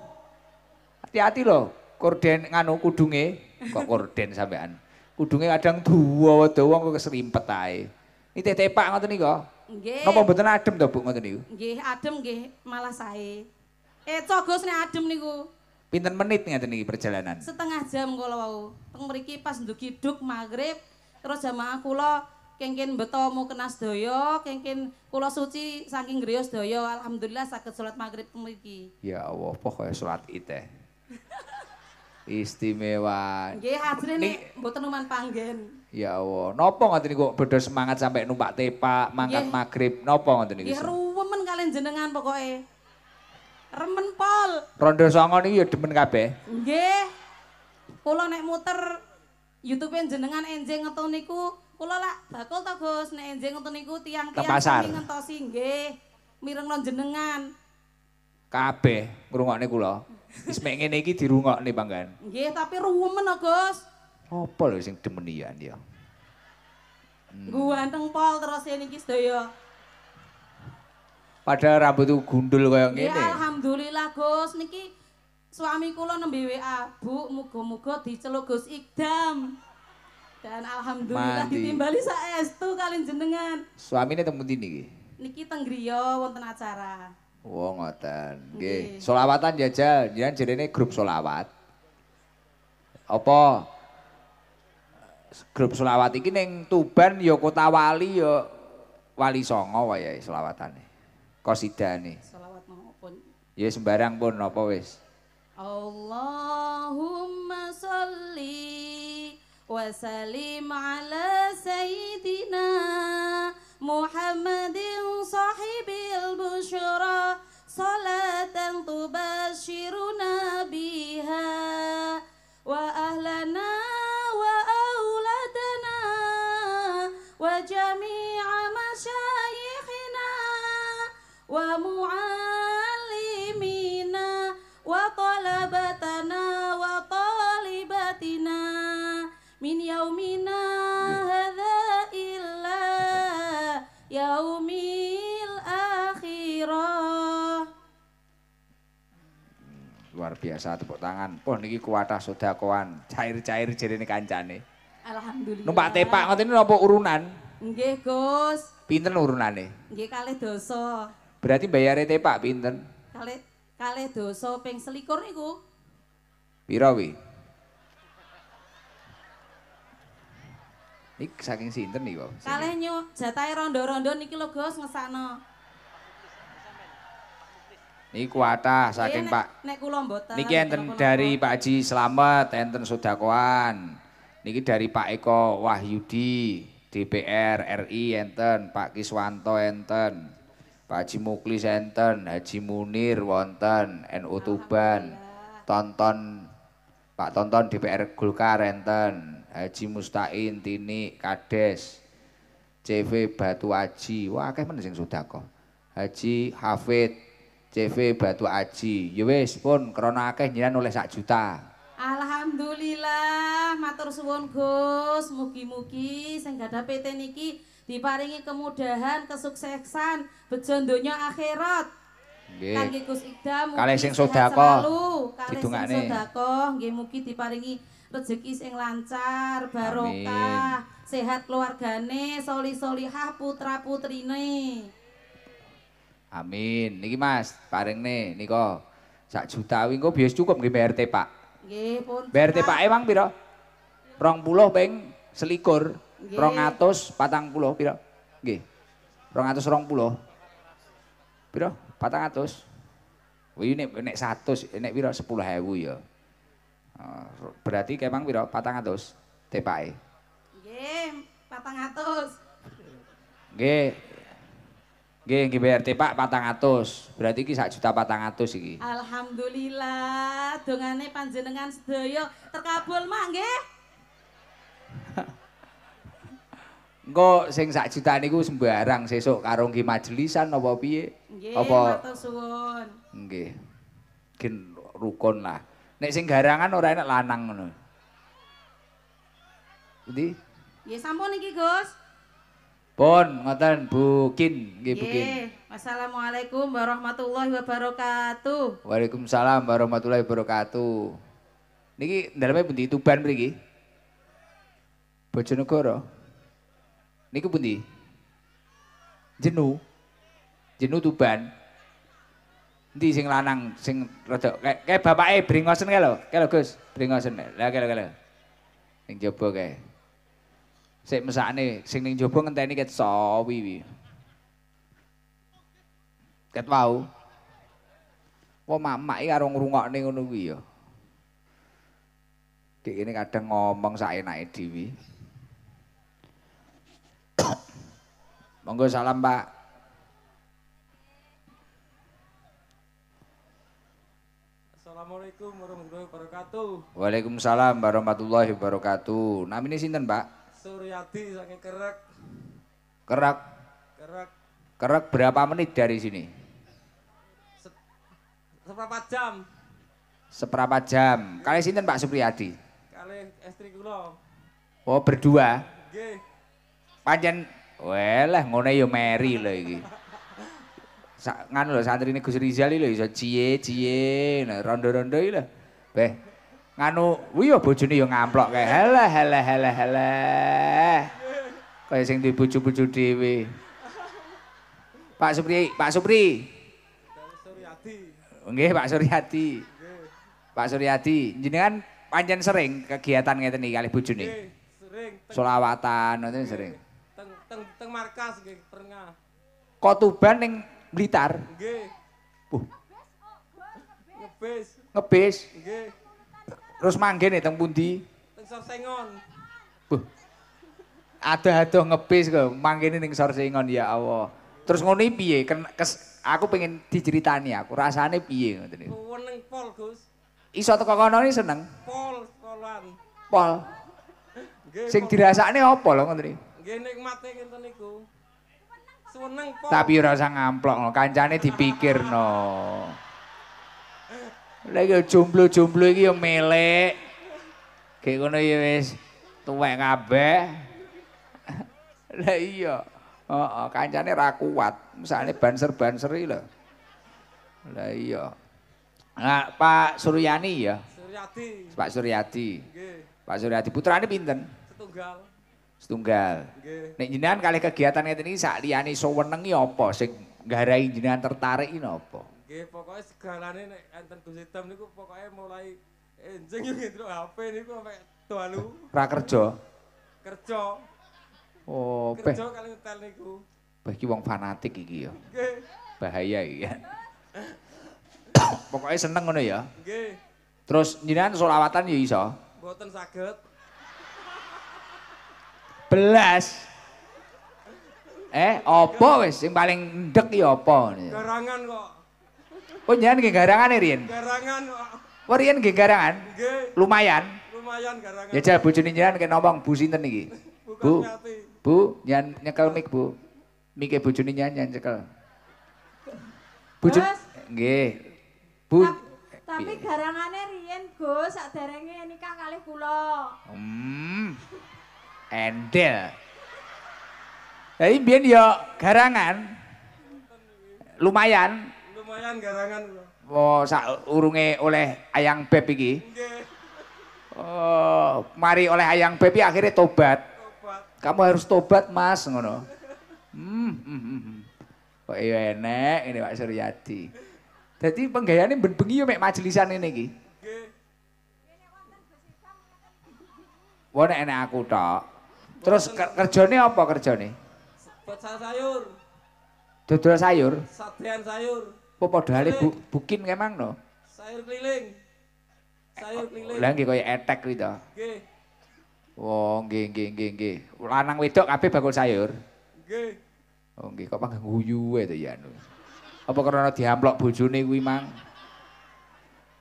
Hati-hati loh, korden nganu kudunge kok korden sampean. Kudunge kadang dua, dua, kok keserimpet aja. Nitih tetepak ngoten nika. Nggih. Napa mboten adem to, Bu, ngoten niku? Nggih, adem nggih, malah sae. Eh, cogos nek adem niku. Pinten menit ngoten niki perjalanan? Setengah jam kula wau. Teng mriki pas ndugi duk magrib, terus jamaah kula kengkin beto mau kena sedoyo, kengkin kula suci saking griyo sedoyo, alhamdulillah sakit sholat maghrib kemiliki. Ya Allah, pokoknya sholat itu. [LAUGHS] Istimewa. Gih, hadirin nih, buatan uman panggen. Ya Allah, nopo ngoten niku bedo semangat sampe numpak tepak, mangkat magrib, nopo ngoten niku? Ya ruwemen kalian jenengan pokoknya. Remen pol. Ronde songo niku ya demen kabeh. Nggih. Kula nek muter YouTube jenengan enjing ngeten niku, kula lak bakul to Gus nek enjing ngeten niku tiang-tiang ngentosi nggih. Mireng lan jenengan. Kabeh ngrungokne kula. Wis mek ngene iki dirungokne panggan. Nggih, tapi ruwemen to Gus. Apa lho sing demenian ya? Guanteng hmm. pol terus ini kis doyo. Padahal rambut gundul kaya gini. Ya Alhamdulillah Gus, niki suami kulo nembi WA, bu mugo-mugo diceluk Gus Iqdam. Dan Alhamdulillah ditimbali sa es tuh kalian jenengan. Suami ini temen ini? Niki tenggriyo, wonten acara. Wah oh, ngoten, oke. Solawatan jajal, jangan jadi ini grup solawat. Apa? Apa? grup selawat iki ning Tuban ya Kota Wali ya Wali Songo wae ya selawatane. Kosidane. Selawat maupun. Ya sembarang pun apa wis. Allahumma wa salim ala sayyidina Muhammadin sahibil salatan tubashiruna biha wa ahlana wa mu'allimina wa talabatana wa talibatina min yaumina hadha illa yaumil akhirah luar biasa tepuk tangan Poh niki kuatah sedakoan cair-cair jerene kancane alhamdulillah numpak tepak ngoten napa urunan nggih Gus pinten urunane nggih kalih dosa Berarti bayar te Pak pinten? Kalih kalih doso ping selikur niku. Pirawi. wi? Iki saking sinter nih, Pak? Kalih nyu jatai rondo-rondo niki lo gos Nih Ini kuatah iya, saking Pak. Nek kula Niki enten dari Pak Haji Slamet, enten Sudakoan. Niki dari Pak Eko Wahyudi, DPR RI enten, Pak Kiswanto enten. Pak Haji Muklis Haji Munir wonten, NU Tuban, tonton Pak Tonton DPR Golkar enten, Haji Mustain Tini Kades, CV Batu Aji, wah akeh men sing sudah kok. Haji Hafid, CV Batu Aji, ya wis pun krana akeh nyiran oleh sak juta. Alhamdulillah, matur suwun Gus, mugi-mugi sing gadah PT niki diparingi kemudahan, kesuksesan, bejo donya akhirat. Nggih. Kangge Gus Idam. Kalih sing sedako. Didungakne. Sedako nggih mugi diparingi rezeki sing lancar, barokah, sehat keluargane, solih-solihah putra-putrine. Amin. Niki Mas, paringne nika sak juta wi engko biasa cukup nggih BRT, Pak. Nggih, pun. BRT Pak Ewang pira? 20 ping selikur. Rongatus patang puluh, piro? G. Rongatus rong puluh. Piro? Patang atus. Wih, ini, ini satu, ini piro sepuluh hebu ya. Oh, berarti kemang piro patang atus, tepai. Gih, patang atus. Gih. Gih, GBRT Pak, patang atus. Berarti ini satu juta patang atus ini. Alhamdulillah, dongannya panjenengan sedoyo terkabul mak, G. [LAUGHS] Engko sing sak juta niku sembarang sesuk karo nggih majelisan apa piye? Nggih, apa... matur suwun. Nggih. Gen rukun lah. Nek sing garangan ora enak lanang ngono. Endi? Nggih, sampun iki, Gus. Pun, ngoten Bukin, nggih Bukin. Assalamualaikum warahmatullahi wabarakatuh. Waalaikumsalam warahmatullahi wabarakatuh. Niki dalamnya bunti tuban beri. Bojonegoro. Bojonegoro. Niku pundi? Jenu. Jenu tuban. Endi sing lanang sing rada kayak bapak bapake bringosen kae lho. Kae lho Gus, bringosen. Lah kae lho kae lho. Ning jaba kae. Sik mesakne sing ning jaba ngenteni ket sawi wi. Ket wau. Wo mamak iki karo ngrungokne ngono kuwi ya. Kayak ini kadang ngomong saya naik Dewi. Monggo salam Pak. Assalamualaikum warahmatullahi wabarakatuh. Waalaikumsalam warahmatullahi wabarakatuh. Nama ini sinten, Pak? Suryadi saking kerak. Kerak. Kerak. Kerak. berapa menit dari sini? Seberapa jam. Seberapa jam. Kali sinten Pak Supriyadi? Kali istri kula. Oh, berdua? Nggih. Panjen Weleh ngono ya meri lho iki. Sa ngan lho santrine Gus Rizal lho iso cie-cie nah, rondo-rondo iki lho. Beh. Nganu, wih ya bojone ya ngamplok kae. Heleh heleh heleh heleh. Kaya sing duwe bojo-bojo dhewe. Pak Supri, Pak Supri. Nggih, Pak Suryadi. Pak Suryadi, jenengan pancen sering kegiatan ngeten iki kali bojone. Nggih, sering. Selawatan ngoten sering. teng teng markas nggih pernah. Kotuban ning Blitar. Nggih. Uh. Ngebis. Ngebis. Nggih. Terus manggen teng pundi? Teng Sorsengon. Buh. Ada-ada ngebis kok, mangkene ning Sorsengon ya Allah. Terus ngono piye? Aku pengen diceritani aku, rasane piye ngoten niku. Weneng pol, Gus. Iso teko kono seneng. Pol, polan. Pol. Nggih. Sing dirasakne apa lho ngoten niku? Nggih nikmate ngenten niku. Seneng po. Tapi ora usah ngamplok, kancane dipikirno. Lek yo jomblo-jomblo iki yo melek. Gek ngono ya wis tuwek kabeh. Lah iya. Heeh, oh, kancane ra kuat. Misale banser-banser iki lho. Lah iya. Nah, Pak Suryani ya. Suryadi. Pak Suryati. Nggih. Pak Suryadi putrane pinten? Setunggal. setunggal. Nek jenengan kali kegiatan ngene iki sak liyane iso wenengi apa sing nggarai jenengan tertarik ini apa? Nggih, pokoke segalane nek enten Gus Item niku pokoke mulai enjing yo ngentuk HP niku sampe dalu. Ra kerja. Kerja. Oh, kerja kali tel niku. Bah iki wong fanatik iki ya. Nggih. Bahaya iki. Ya. [LAUGHS] pokoknya seneng ngono ya. Nggih. Terus jenengan solawatan ya iso? Mboten saged. belas. Eh, opo wis sing paling ndek ya opo? Garangan kok. Oh, nyen nggih garangan e, Garangan kok. Oh, Rin nggih garangan? Nggih. Lumayan. Lumayan garangan. Ya jare bojone nyen kene ngomong Bu sinten iki? Bu. Bu, nyen nyekel mik, Bu. Mike bojone nyen nyen cekel. Bojone nggih. Bu. Tapi, tapi garangane riyen, Gus, sak nikah kalih kula. Hmm. Endel. Jadi biar yo ya garangan. Lumayan. Lumayan garangan. Oh, sak urunge oleh Ayang Beb iki. Oh, mari oleh Ayang Beb akhirnya tobat. Kamu harus tobat, Mas, ngono. Hmm, hmm, hmm. hmm. Kok iya enek ini Pak Suryati. Jadi penggayaannya ben bengi yo majelisan ini ki Nggih. Wah, enak aku tak. Terus ker kerjane apa kerjane? Dodol sayur. Dodol sayur? Sadean sayur. Apa padahal bu bukin kemang no? Sayur keliling. Sayur keliling. Lah nggih kaya etek kuwi to. Nggih. Oh, nggih nggih nggih nggih. Lanang wedok kabeh bakul sayur. Nggih. Oh, nggih kok panggang guyu to ya anu. Apa karena diamplok bojone kuwi mang?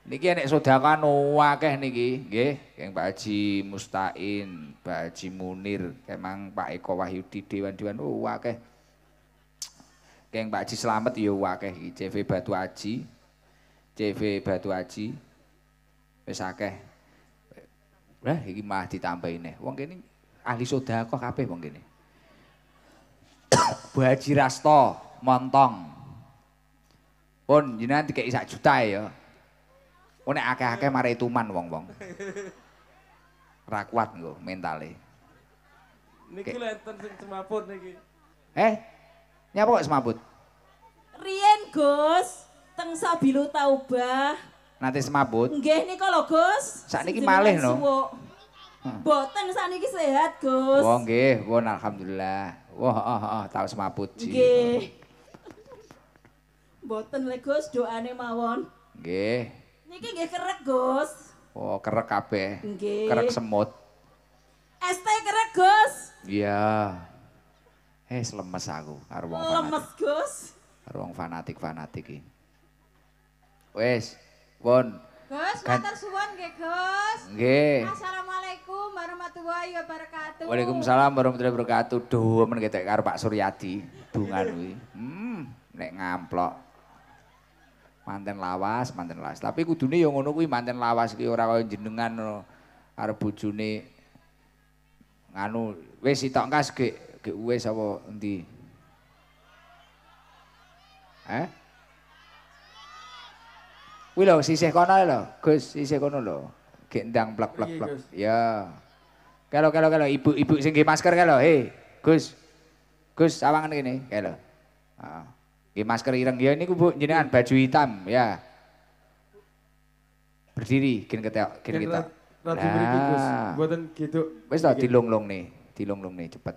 Niki enek sodakan wakeh niki, nggih, Kang Pak Haji Mustain, Pak Haji Munir, emang Pak Eko Wahyudi dewan-dewan wakeh. Oh, Kang Pak Haji Slamet ya wakeh iki CV Batu Haji. CV Batu Haji. Wis akeh. Lah iki malah ditambahi Wong kene ahli sodakoh kabeh wong kene. Bu Haji Rasto montong. Pun jenengan dikek sak juta ya. Oh nek akeh-akeh mare tuman wong-wong. Ora kuat nggo mentale. Niki lenten sing semaput niki. Eh. Nyapa kok semaput? Rien Gus, teng Sabilu Taubah. Nanti semaput. Nggih niko lho Gus. Sakniki malih no. Hmm. Boten sakniki sehat Gus. Wah nggih, won alhamdulillah. Wah, oh, oh, oh tau semaput sih. Nggih. Boten le Gus, doane mawon. Nggih. Niki nggih kerek, Gus. Oh, kerek kabeh. Nggih. Kerek semut. ST kerek, Gus. Iya. Eh, hey, lemes aku karo wong fanatik. Lemes, Gus. Karo wong fanatik-fanatik iki. Wes, pun. Gus, kan. matur suwun nggih, Gus. Nggih. Assalamualaikum warahmatullahi wabarakatuh. Waalaikumsalam warahmatullahi wabarakatuh. Duh, men ketek karo Pak Suryadi, dungan kuwi. Hmm, nek ngamplok. manten lawas, manten lawas. Tapi kudune ya ngono kuwi manten lawas iki ora kaya jenengan eh, arep bojone nganu wis sitok engkas ge ge wis apa endi? Eh? Kuwi lho sisih kono lho, Gus, sisih kono lho. Ge ndang plek plek plek. Ya. Kalau kalau kalau ibu-ibu sing masker lho, hei, Gus. Gus, sawangan kene, kalau. lho Ah. Ini masker ireng ya ini Bu jenengan baju hitam ya. Berdiri gin ketok gin kita Nah. Buatan gitu. Wis ta dilonglong nih, dilonglong nih cepet.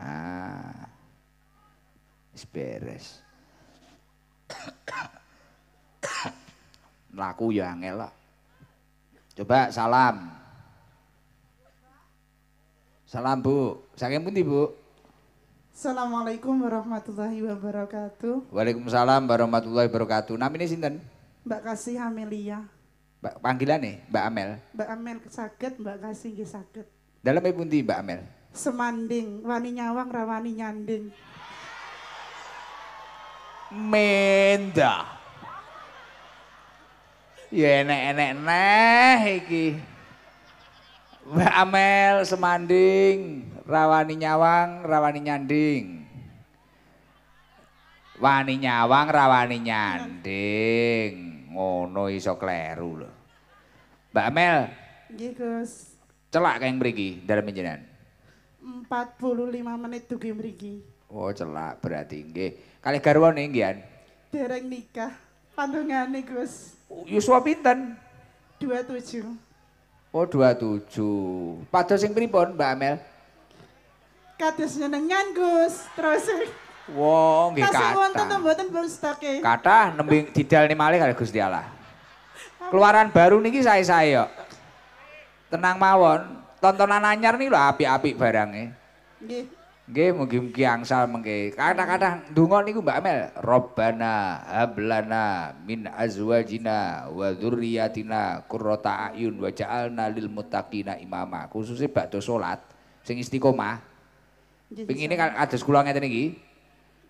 Ah. Wis beres. [COUGHS] Laku ya angel lah. Coba salam. Salam Bu. Saking pundi Bu? Assalamualaikum warahmatullahi wabarakatuh. Waalaikumsalam warahmatullahi wabarakatuh. Nama ini sinten? Mbak Kasih Amelia. Mbak panggilan nih, Mbak Amel. Mbak Amel sakit, Mbak Kasih nggih sakit. Dalam ibu e nanti Mbak Amel? Semanding, wani nyawang rawani nyanding. Menda. Ya enek-enek neh iki. Mbak Amel semanding. rawani nyawang, rawani nyanding. Wani nyawang, rawani nyanding. Ngono iso kleru lho. Mbak Mel. Nggih, Gus. Celak kaya mriki dalam njenengan. 45 menit dugi mriki. Oh, celak berarti nggih. Kali garwa nih, Gian? Dereng nikah, pandungan Gus Gus. Oh, Yuswa pinten? 27. Oh, 27. Pada sing pripun, Mbak Amel? kados nyenengan Gus. Terus Wow, nggih kathah. Tasih wonten to mboten pustake. Kathah nembe didalne malih kali Gusti Allah. Keluaran baru niki sae-sae yo. Tenang mawon, tontonan anyar nih lho api apik barange. Nggih. Nggih mugi angsal mengke. Kata-kata ndonga niku Mbak Mel, Robana, hablana min azwajina wa dzurriyyatina qurrata ayun ja'alna lil muttaqina imama. Khususnya bakdo salat sing istiqomah. Pengen ini kan ada sekolah ngerti ini.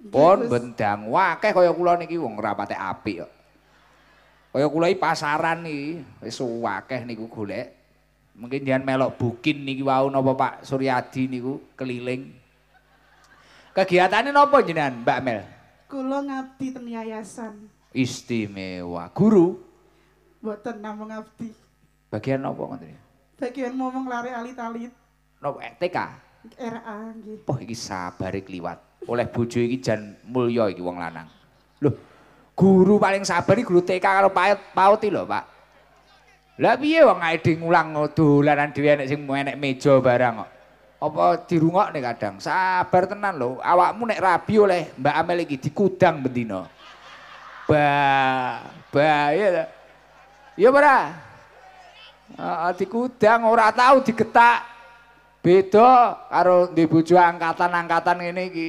Pun bendang wakeh kaya kula niki wong rapate api kok. Kaya kula iki pasaran iki wis wakeh niku golek. Mungkin jangan melok bukin niki wau napa Pak Suryadi niku keliling. Kegiatannya nopo jenengan Mbak Mel? Kula ngabdi teng yayasan. Istimewa guru. Mboten namung ngabdi. Bagian nopo ngoten? Bagian momong lari alit-alit. Nopo TK? RA nggih. Oh iki sabare kliwat. Oleh bojo iki jan mulya iki wong lanang. Loh, guru paling sabar iki guru TK karo paut pauti lho, Pak. Lah piye wong ae di ngulang dolanan dhewe enek sing enek meja barang kok. Apa dirungokne kadang? Sabar tenan lho, awakmu nek rabi oleh Mbak Amel iki dikudang bendina. Ba, ba ya. Yo ora. Heeh, dikudang ora tau digetak. beda karo di bojo angkatan-angkatan ngene iki.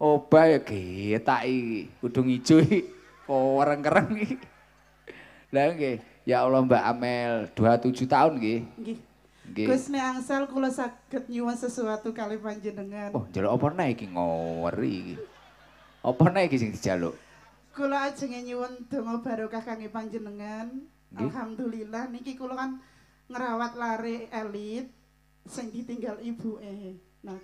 Obah ya ketak iki, kudung ijo iki, kereng-kereng iki. Lah nggih, ya Allah Mbak Amel 27 tahun nggih. Nggih. Gus nek angsal kula saged nyuwun sesuatu kali panjenengan. Oh, njaluk apa nek iki ngori iki. Apa nek iki sing dijaluk? Kula ajeng nyuwun donga barokah kangge panjenengan. Gih. Alhamdulillah niki kula kan ngerawat lare elit. sing ditinggal ibu eh nah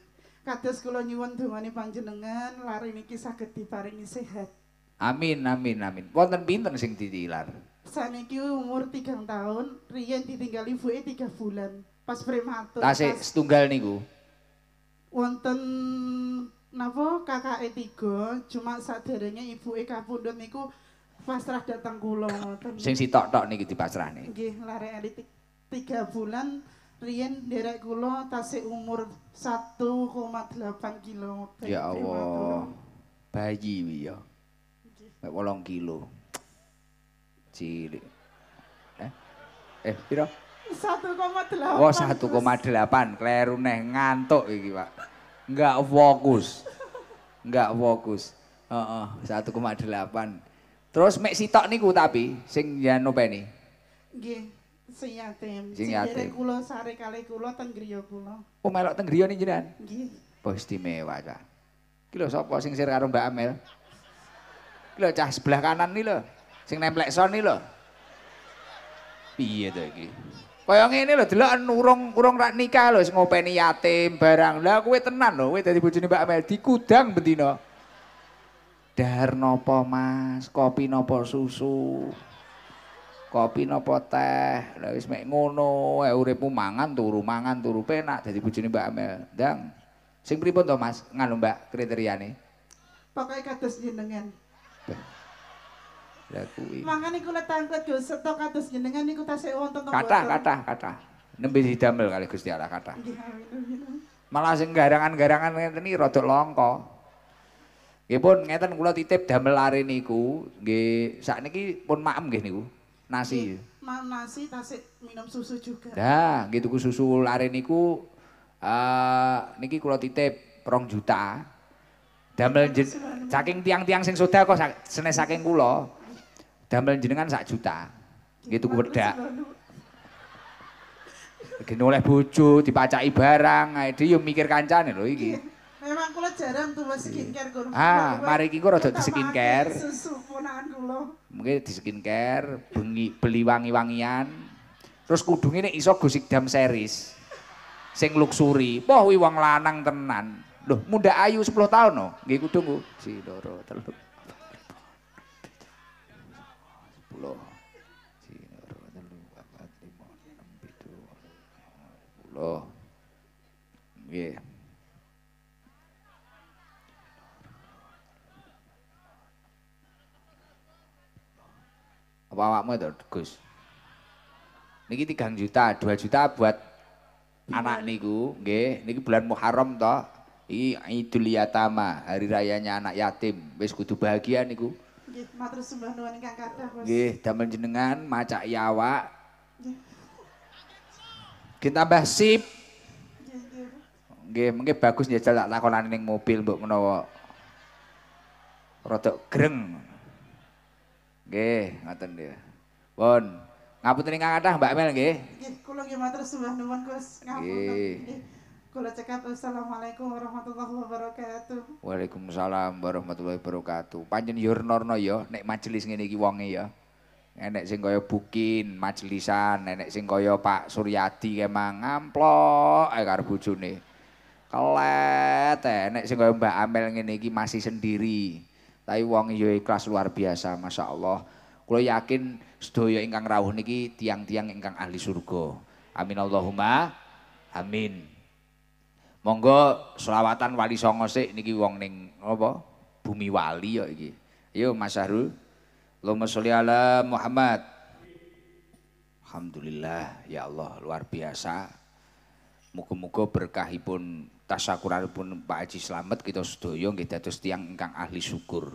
kados kula nyuwun dongane panjenengan lari niki saged diparingi sehat amin amin amin wonten pinten sing ditilar saniki umur 3 tahun riyen ditinggal ibu e 3 bulan pas prematur Tak pas... setunggal niku wonten napa kakak e 3 cuma saderenge ibu e kapundhut niku pasrah datang kula sing sitok-tok niki dipasrahne nggih lare elitik 3 bulan Rien derek kulo tasik umur 1,8 kg. Ya Allah. Bayi wi ya. Nek 8 kilo. Cilik. Eh? Eh, piro? 1,8. Wah, oh, 1,8 kleru neh ngantuk iki, Pak. Enggak fokus. Enggak fokus. Heeh, uh 1,8. Terus mek sitok niku tapi sing yen openi. Nggih. Sing yatim. Sing yatim. kula sare kale kula tenggriya kula. Oh melok tenggriya ning jenengan? Nggih. Bos istimewa ta. Ki lho sapa sing sir karo Mbak Amel? Ki lho cah sebelah kanan nih lho. Sing nemplek son nih lho. Piye to iki? Kaya ngene lho delok urung urung rak nikah lho sing ngopeni yatim barang. Lah kowe tenan lho kowe dadi bojone Mbak Amel dikudang bendina. Dahar nopo mas, kopi nopo susu. kopi napa teh lha wis mek ngono eh uripmu mangan turu mangan turu penak dadi bojone Mbak Amel ndang sing pripun to Mas nganu Mbak kriteriane pokoke kados jenengan Lah kuwi. Mangan iku lek tangkut yo seto kados jenengan niku tasih wonten to. Kathah kathah kathah. Nembe didamel kali Gusti Allah kathah. Malah sing garangan-garangan ngene iki rada longko. Nggih pun ngeten kula titip damel lare niku nggih sakniki pun maem nggih niku. nasi. Mau nasi tasik minum susu juga. Dah, gitu ku susu lari niku eh uh, niki kula titip rong juta. Damel saking tiang-tiang sing sudah kok sene saking kula. Damel jenengan sak juta. Gitu ku bedak. Gini oleh bojo, dipacai barang, itu yuk mikir kancane lho iki. Memang kula jarang tuh skincare kurang. Ah, mari iki kok rada skincare. Mungkin di skincare, bengi, beli wangi-wangian. Terus kudung ini iso gosik dam series. Sing luksuri, poh wong lanang tenan. Loh, muda ayu 10 tahun no. Nggih teluk. ku. Si loro, telu. 10. Yeah. Apa awakmu itu Gus? Niki 3 juta, 2 juta buat anak niku, nggih. Niki bulan Muharram to. Iki Idul Yatama, hari rayanya anak yatim. Wis kudu bahagia niku. Nggih, matur sembah nuwun ingkang kathah, Gus. Nggih, damel jenengan macak yawa. Kita tambah sip. Nggih, mungkin bagus njajal tak lakonane ning mobil mbok menawa rada greng. Nggih, ngaten ya. Pun, ngapunten ingkang kathah Mbak Mel nggih. Nggih, kula nggih matur sembah nuwun Gus. Nggih. Kula cekap asalamualaikum warahmatullahi wabarakatuh. Waalaikumsalam warahmatullahi wabarakatuh. Panjen yurnorno ya nek majelis ngene iki wonge ya. Enek sing kaya bukin majelisan, enek sing kaya Pak Suryadi kemang ngamplok eh, karo bojone. Kelet enek sing kaya Mbak Amel ngene iki masih sendiri. Tapi wong ya ikhlas luar biasa, Masya Allah. Kulo yakin sedaya ingkang rawuh niki tiang-tiang ingkang ahli surga. Amin Allahumma. Amin. Monggo selawatan wali songo sik niki wong ning apa? Bumi wali ya iki. Yo Mas Syahrul. Allahumma sholli ala Muhammad. Alhamdulillah ya Allah luar biasa Muga-muga berkahipun tasakuranipun Pak Haji Slamet kita sedaya nggih dados tiyang ingkang ahli syukur.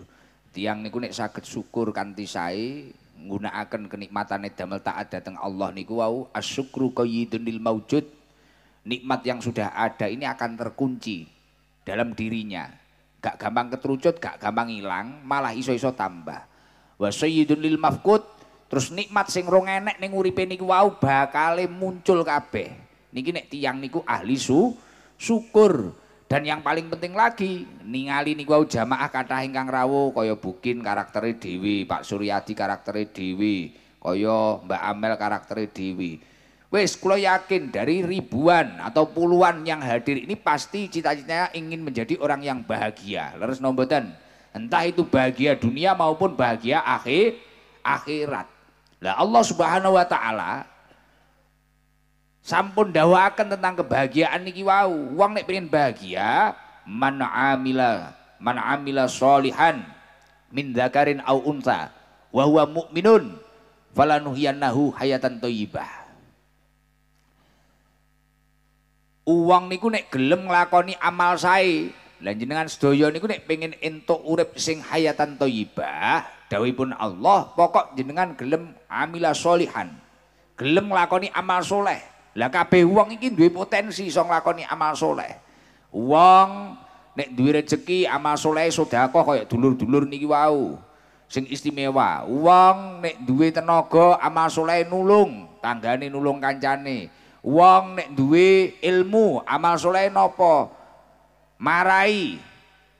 Tiang niku nek saged syukur kanthi sae nggunakaken kenikmatane damel taat dhateng Allah niku wau asyukru qayyidunil maujud. Nikmat yang sudah ada ini akan terkunci dalam dirinya. Gak gampang keterucut, gak gampang hilang, malah iso-iso tambah. Wa sayyidunil mafkut mafqud, terus nikmat sing rong enek ning uripe niku wau bakale muncul kabeh. Niki nek tiang niku ahli su syukur. Dan yang paling penting lagi, ningali niku wau jamaah kata ingkang rawo, kaya Bukin karakteri Dewi, Pak Suryadi karakteri Dewi, koyo Mbak Amel karakteri Dewi. Wes, kalau yakin dari ribuan atau puluhan yang hadir ini pasti cita-citanya ingin menjadi orang yang bahagia. Leres nombotan, Entah itu bahagia dunia maupun bahagia akhir akhirat. Lah Allah Subhanahu wa taala sampun dawakan tentang kebahagiaan niki wau uang nek pengen bahagia mana amila mana amila solihan min zakarin au unta wa huwa mu'minun falanuhiyannahu hayatan toyibah uang niku nek gelem ngelakoni amal saya, dan jenengan sedaya niku nek pengen entuk urip sing hayatan Dawai pun Allah pokok jenengan gelem amila solihan gelem lakoni amal soleh Lah kabeh wong iki duwe potensi iso nglakoni amal soleh. Wong nek duwe rezeki amal soleh sedekah kaya dulur-dulur niki wau. Sing istimewa. Wong nek duwe tenaga amal soleh nulung, tanggane nulung kancane. Wong nek duwe ilmu amal soleh nopo? Marai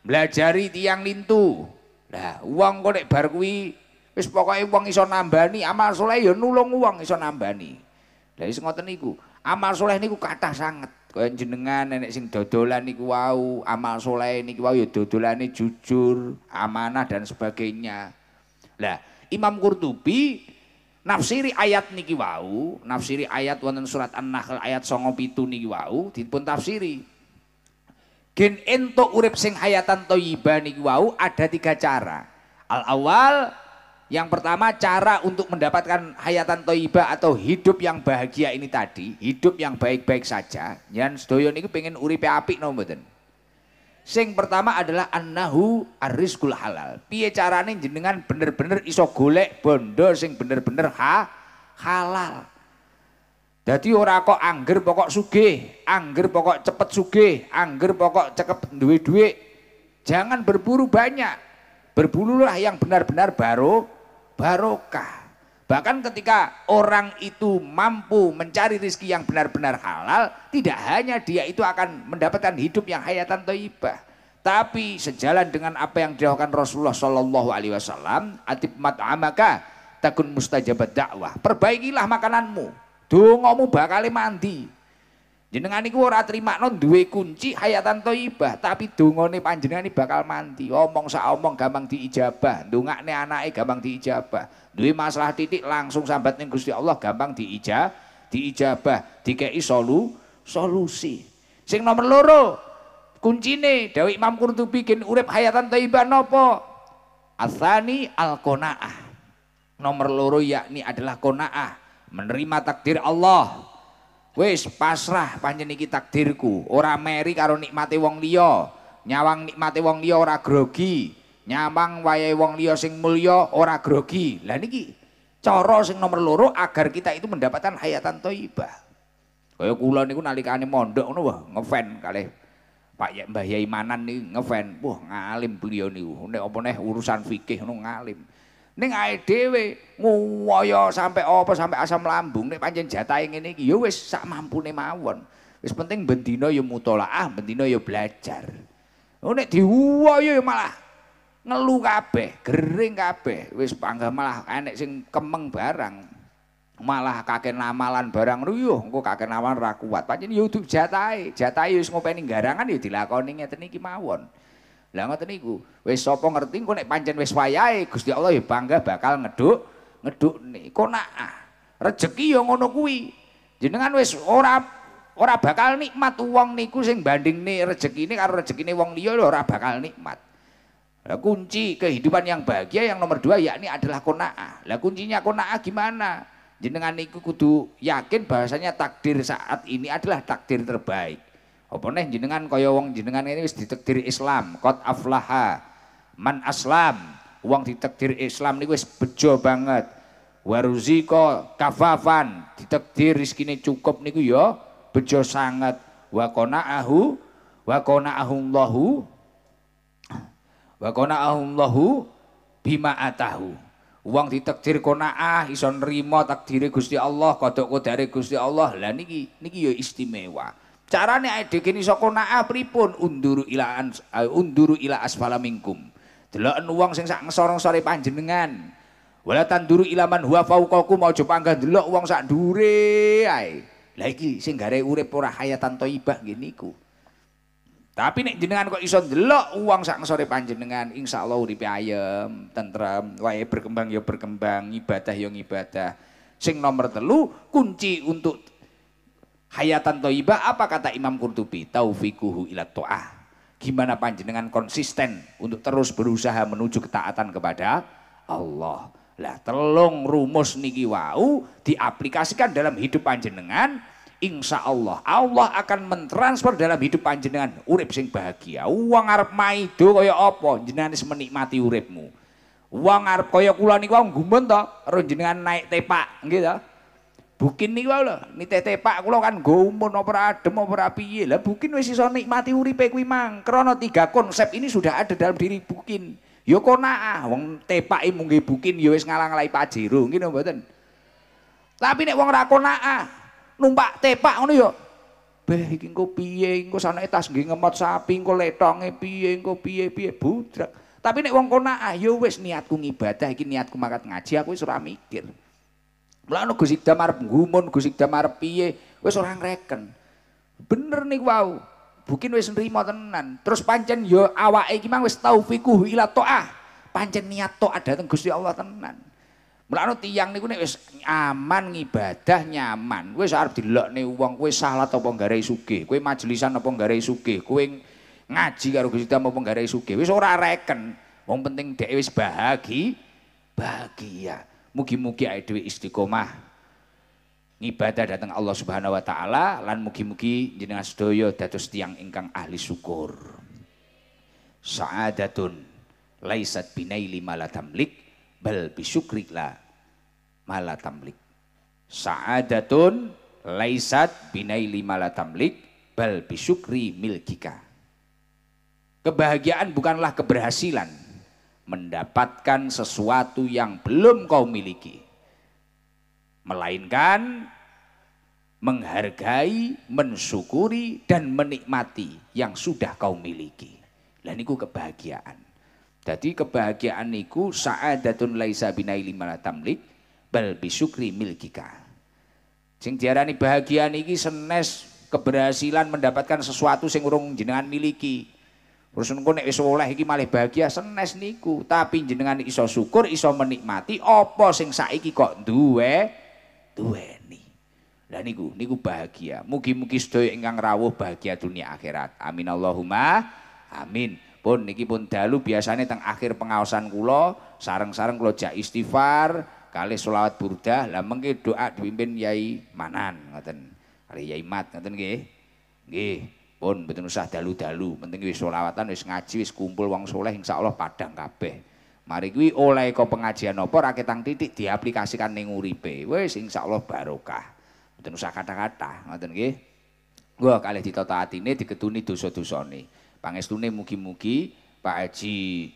belajari tiang lintu. Lah wong kok nek bar kuwi wis pokoke wong iso nambani amal soleh ya nulung wong iso nambani. Lah iso ngoten niku. Amal soleh niku kathah sanget. Kaya jenengan nenek sing dodolan niku wau, amal soleh niku wau ya dodolane jujur, amanah dan sebagainya. Lah, Imam Qurtubi nafsiri ayat niki wau, nafsiri ayat wonten surat An-Nahl ayat 97 niki wau dipun tafsiri. Gen ento urip sing hayatan thayyibah niki wau ada tiga cara. Al awal yang pertama cara untuk mendapatkan hayatan toiba atau hidup yang bahagia ini tadi, hidup yang baik-baik saja. Yang sedoyo ini pengen uripe api no mboten. Sing pertama adalah annahu arrizqul halal. Piye carane jenengan bener-bener iso golek bondo sing bener-bener ha halal. Jadi ora kok angger pokok sugih, angger pokok cepet sugih, angger pokok cekep duwe-duwe. Jangan berburu banyak. Berburulah yang benar-benar baru barokah. Bahkan ketika orang itu mampu mencari rizki yang benar-benar halal, tidak hanya dia itu akan mendapatkan hidup yang hayatan toibah. Tapi sejalan dengan apa yang dilakukan Rasulullah Shallallahu Alaihi Wasallam, atib mat'amaka takun mustajabat dakwah. Perbaikilah makananmu, dungomu bakal mandi. Jenengan iku ora non duwe kunci hayatan toibah tapi dungone panjenengan ini bakal mandi. Omong sa omong gampang diijabah, dungakne anake gampang diijabah. Duwe masalah titik langsung sambat ning Gusti Allah gampang diija, diijabah, dikei solu, solusi. Sing nomor loro, kuncine Dewi Imam Qurtubi gen urep hayatan toibah nopo? Asani al-qanaah. Nomor loro yakni adalah qanaah, menerima takdir Allah Wis pasrah panjeniki takdirku, ora meri karo nikmate wong liya. Nyawang nikmate wong liya ora grogi, nyawang wayahe wong liya sing mulya ora grogi. Lah niki cara sing nomor loro agar kita itu mendapatkan hayatan thayyibah. Kaya kula niku nalikane mondok ngono wah ngefan kalih Pak Yek Mbah Yai Manan Wah ngalim beliau niku. Nek apa neh urusan fikih ngono ngalim. ning ae dhewe nguwaya sampai apa sampai asam lambung nek pancen jatahe ngene iki ya wis sak mampune mawon wis penting ben dina ya mutolaah ben dina ya belajar oh nek diwaya ya malah ngelu kabeh gering kabeh wis panggah malah enek sing kemeng barang malah kakek namalan barang ruyuh engko kakek namalan ra kuat pancen ya udu jatahe jatahe wis ngopeni garangan ya dilakoni ngeten iki mawon Lah ngoten niku. Wis sapa ngerti engko nek pancen wis wayahe Gusti Allah ya bangga bakal ngeduk ngeduk ngedukne. Konaah. Rezeki ya ngono kuwi. Jenengan wis ora ora bakal nikmat wong niku sing bandingne rezekine karo uang wong liya ora bakal nikmat. Lah kunci kehidupan yang bahagia yang nomor dua yakni adalah konaah. Lah kuncinya konaah gimana? Jenengan niku kudu yakin bahasanya takdir saat ini adalah takdir terbaik. Apa nih jenengan kaya wong jenengan ini wis ditekdiri Islam, kot aflaha man aslam. Wong ditekdiri Islam ini wis bejo banget. Waruziko kafafan ditekdir ini cukup niku yo ya bejo sangat wa ahu, wa qanaahu Allahu wa qanaahu bima atahu. Uang ditakdir ah, ison rimo takdiri Gusti Allah, kodok kodare Gusti Allah. Lah niki niki yo ya istimewa. Carane ae kini saka naah pripun unduru ila eh, unduru ila asfala minkum. Deloken wong sing sak ngesor-ngesore panjenengan. Wala tanduru ilaman huwa fauqakum aja panggah delok wong sak dhuure ae. Lah iki sing gare urip ora hayatan thayyibah ngene iku. Tapi nek jenengan kok iso delok uang sak ngesore panjenengan, insyaallah uripe ayem, tentrem, wae berkembang ya berkembang, ibadah ya ibadah. Sing nomor telu kunci untuk Hayatan toiba apa kata Imam Qurtubi? Taufikuhu ila to'ah. Gimana panjenengan konsisten untuk terus berusaha menuju ketaatan kepada Allah. Lah telung rumus niki wau diaplikasikan dalam hidup panjenengan insya Allah Allah akan mentransfer dalam hidup panjenengan urip sing bahagia uang arep maido kaya apa jenengan menikmati uripmu uang arep kaya kulani niku wong gumun to naik tepak gitu Bukin niki lho, ni tepak kula kan nggo umun apa adem apa piye. Lah Bukin wis iso nikmati uripe kuwi mang. tiga konsep ini sudah ada dalam diri Bukin. Yo konaah wong tepake mung Bukin yo wis ngalang-alai pajero, ngene mboten. Tapi nek wong ra konaah, numpak tepak ngono yo. Beh iki engko piye, engko sanake tas nggih ngemot sapi, engko letonge piye, engko piye-piye budrek. Tapi nek wong konaah yo wis niatku ngibadah, iki niatku makat ngaji, aku wis ora mikir. Mulane Gus Ikdam arep ngumun, Gus Ikdam arep piye, wis ora ngreken. Bener niku wau. Bukin wis nrimo tenan. Terus pancen yo awake iki mang wis taufiku ila to'ah. Pancen niat to'ah dhateng Gusti Allah tenan. Mulane tiyang niku nek wis aman ngibadah nyaman, wis arep dilokne wong kowe salat apa nggarai sugih, kowe majelisan apa nggarai sugih, kowe ngaji karo Gusti Allah apa nggarai sugih, wis ora reken. Wong penting dhek wis bahagi, bahagia. bahagia. Mugi-mugi awake dhewe istiqomah ngibadah datang Allah Subhanahu wa taala lan mugi-mugi jenengan sedaya dados tiang ingkang ahli syukur. Sa'adatun laisat binaili mala tamlik bal bisyukri la mala tamlik. Sa'adatun laisat binaili mala tamlik bal bisyukri milkika. Kebahagiaan bukanlah keberhasilan, mendapatkan sesuatu yang belum kau miliki. Melainkan menghargai, mensyukuri, dan menikmati yang sudah kau miliki. Dan itu kebahagiaan. Jadi kebahagiaan itu sa'adatun laisa binaili tamlik bal bisyukri milkika. Sing diarani bahagia niki senes keberhasilan mendapatkan sesuatu sing urung jenengan miliki Rusunku nek wis oleh iki malih bahagia senes niku, tapi jenengan iso syukur, iso menikmati apa sing saiki kok duwe duweni. Lah niku, niku bahagia. Mugi-mugi sedaya ingkang rawuh bahagia dunia akhirat. Amin Allahumma. Amin. Pun niki pun dalu biasanya teng akhir pengaosan kula, sareng-sareng kula jak istighfar, kali sholawat burdah, lah mengki doa dipimpin Yai Manan ngoten. Kali Yai Mat ngoten nggih. Nggih. pun betul usah dalu-dalu, penting wis solawatan wis ngaji, wis kumpul wong soleh Allah padang kabeh. Mari gue oleh kau pengajian apa rakyat tang titik diaplikasikan ning uripe. Wis Allah barokah. Betul usah kata-kata, ngoten nggih. Wah kalih ditata atine digeduni dosa nih. Pangestune mugi-mugi Pak Haji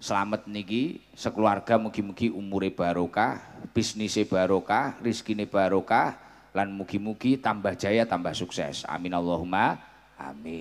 selamat niki sekeluarga mugi-mugi umure barokah, Bisnisnya barokah, rizkine barokah lan mugi-mugi tambah jaya tambah sukses. Amin Allahumma Amén.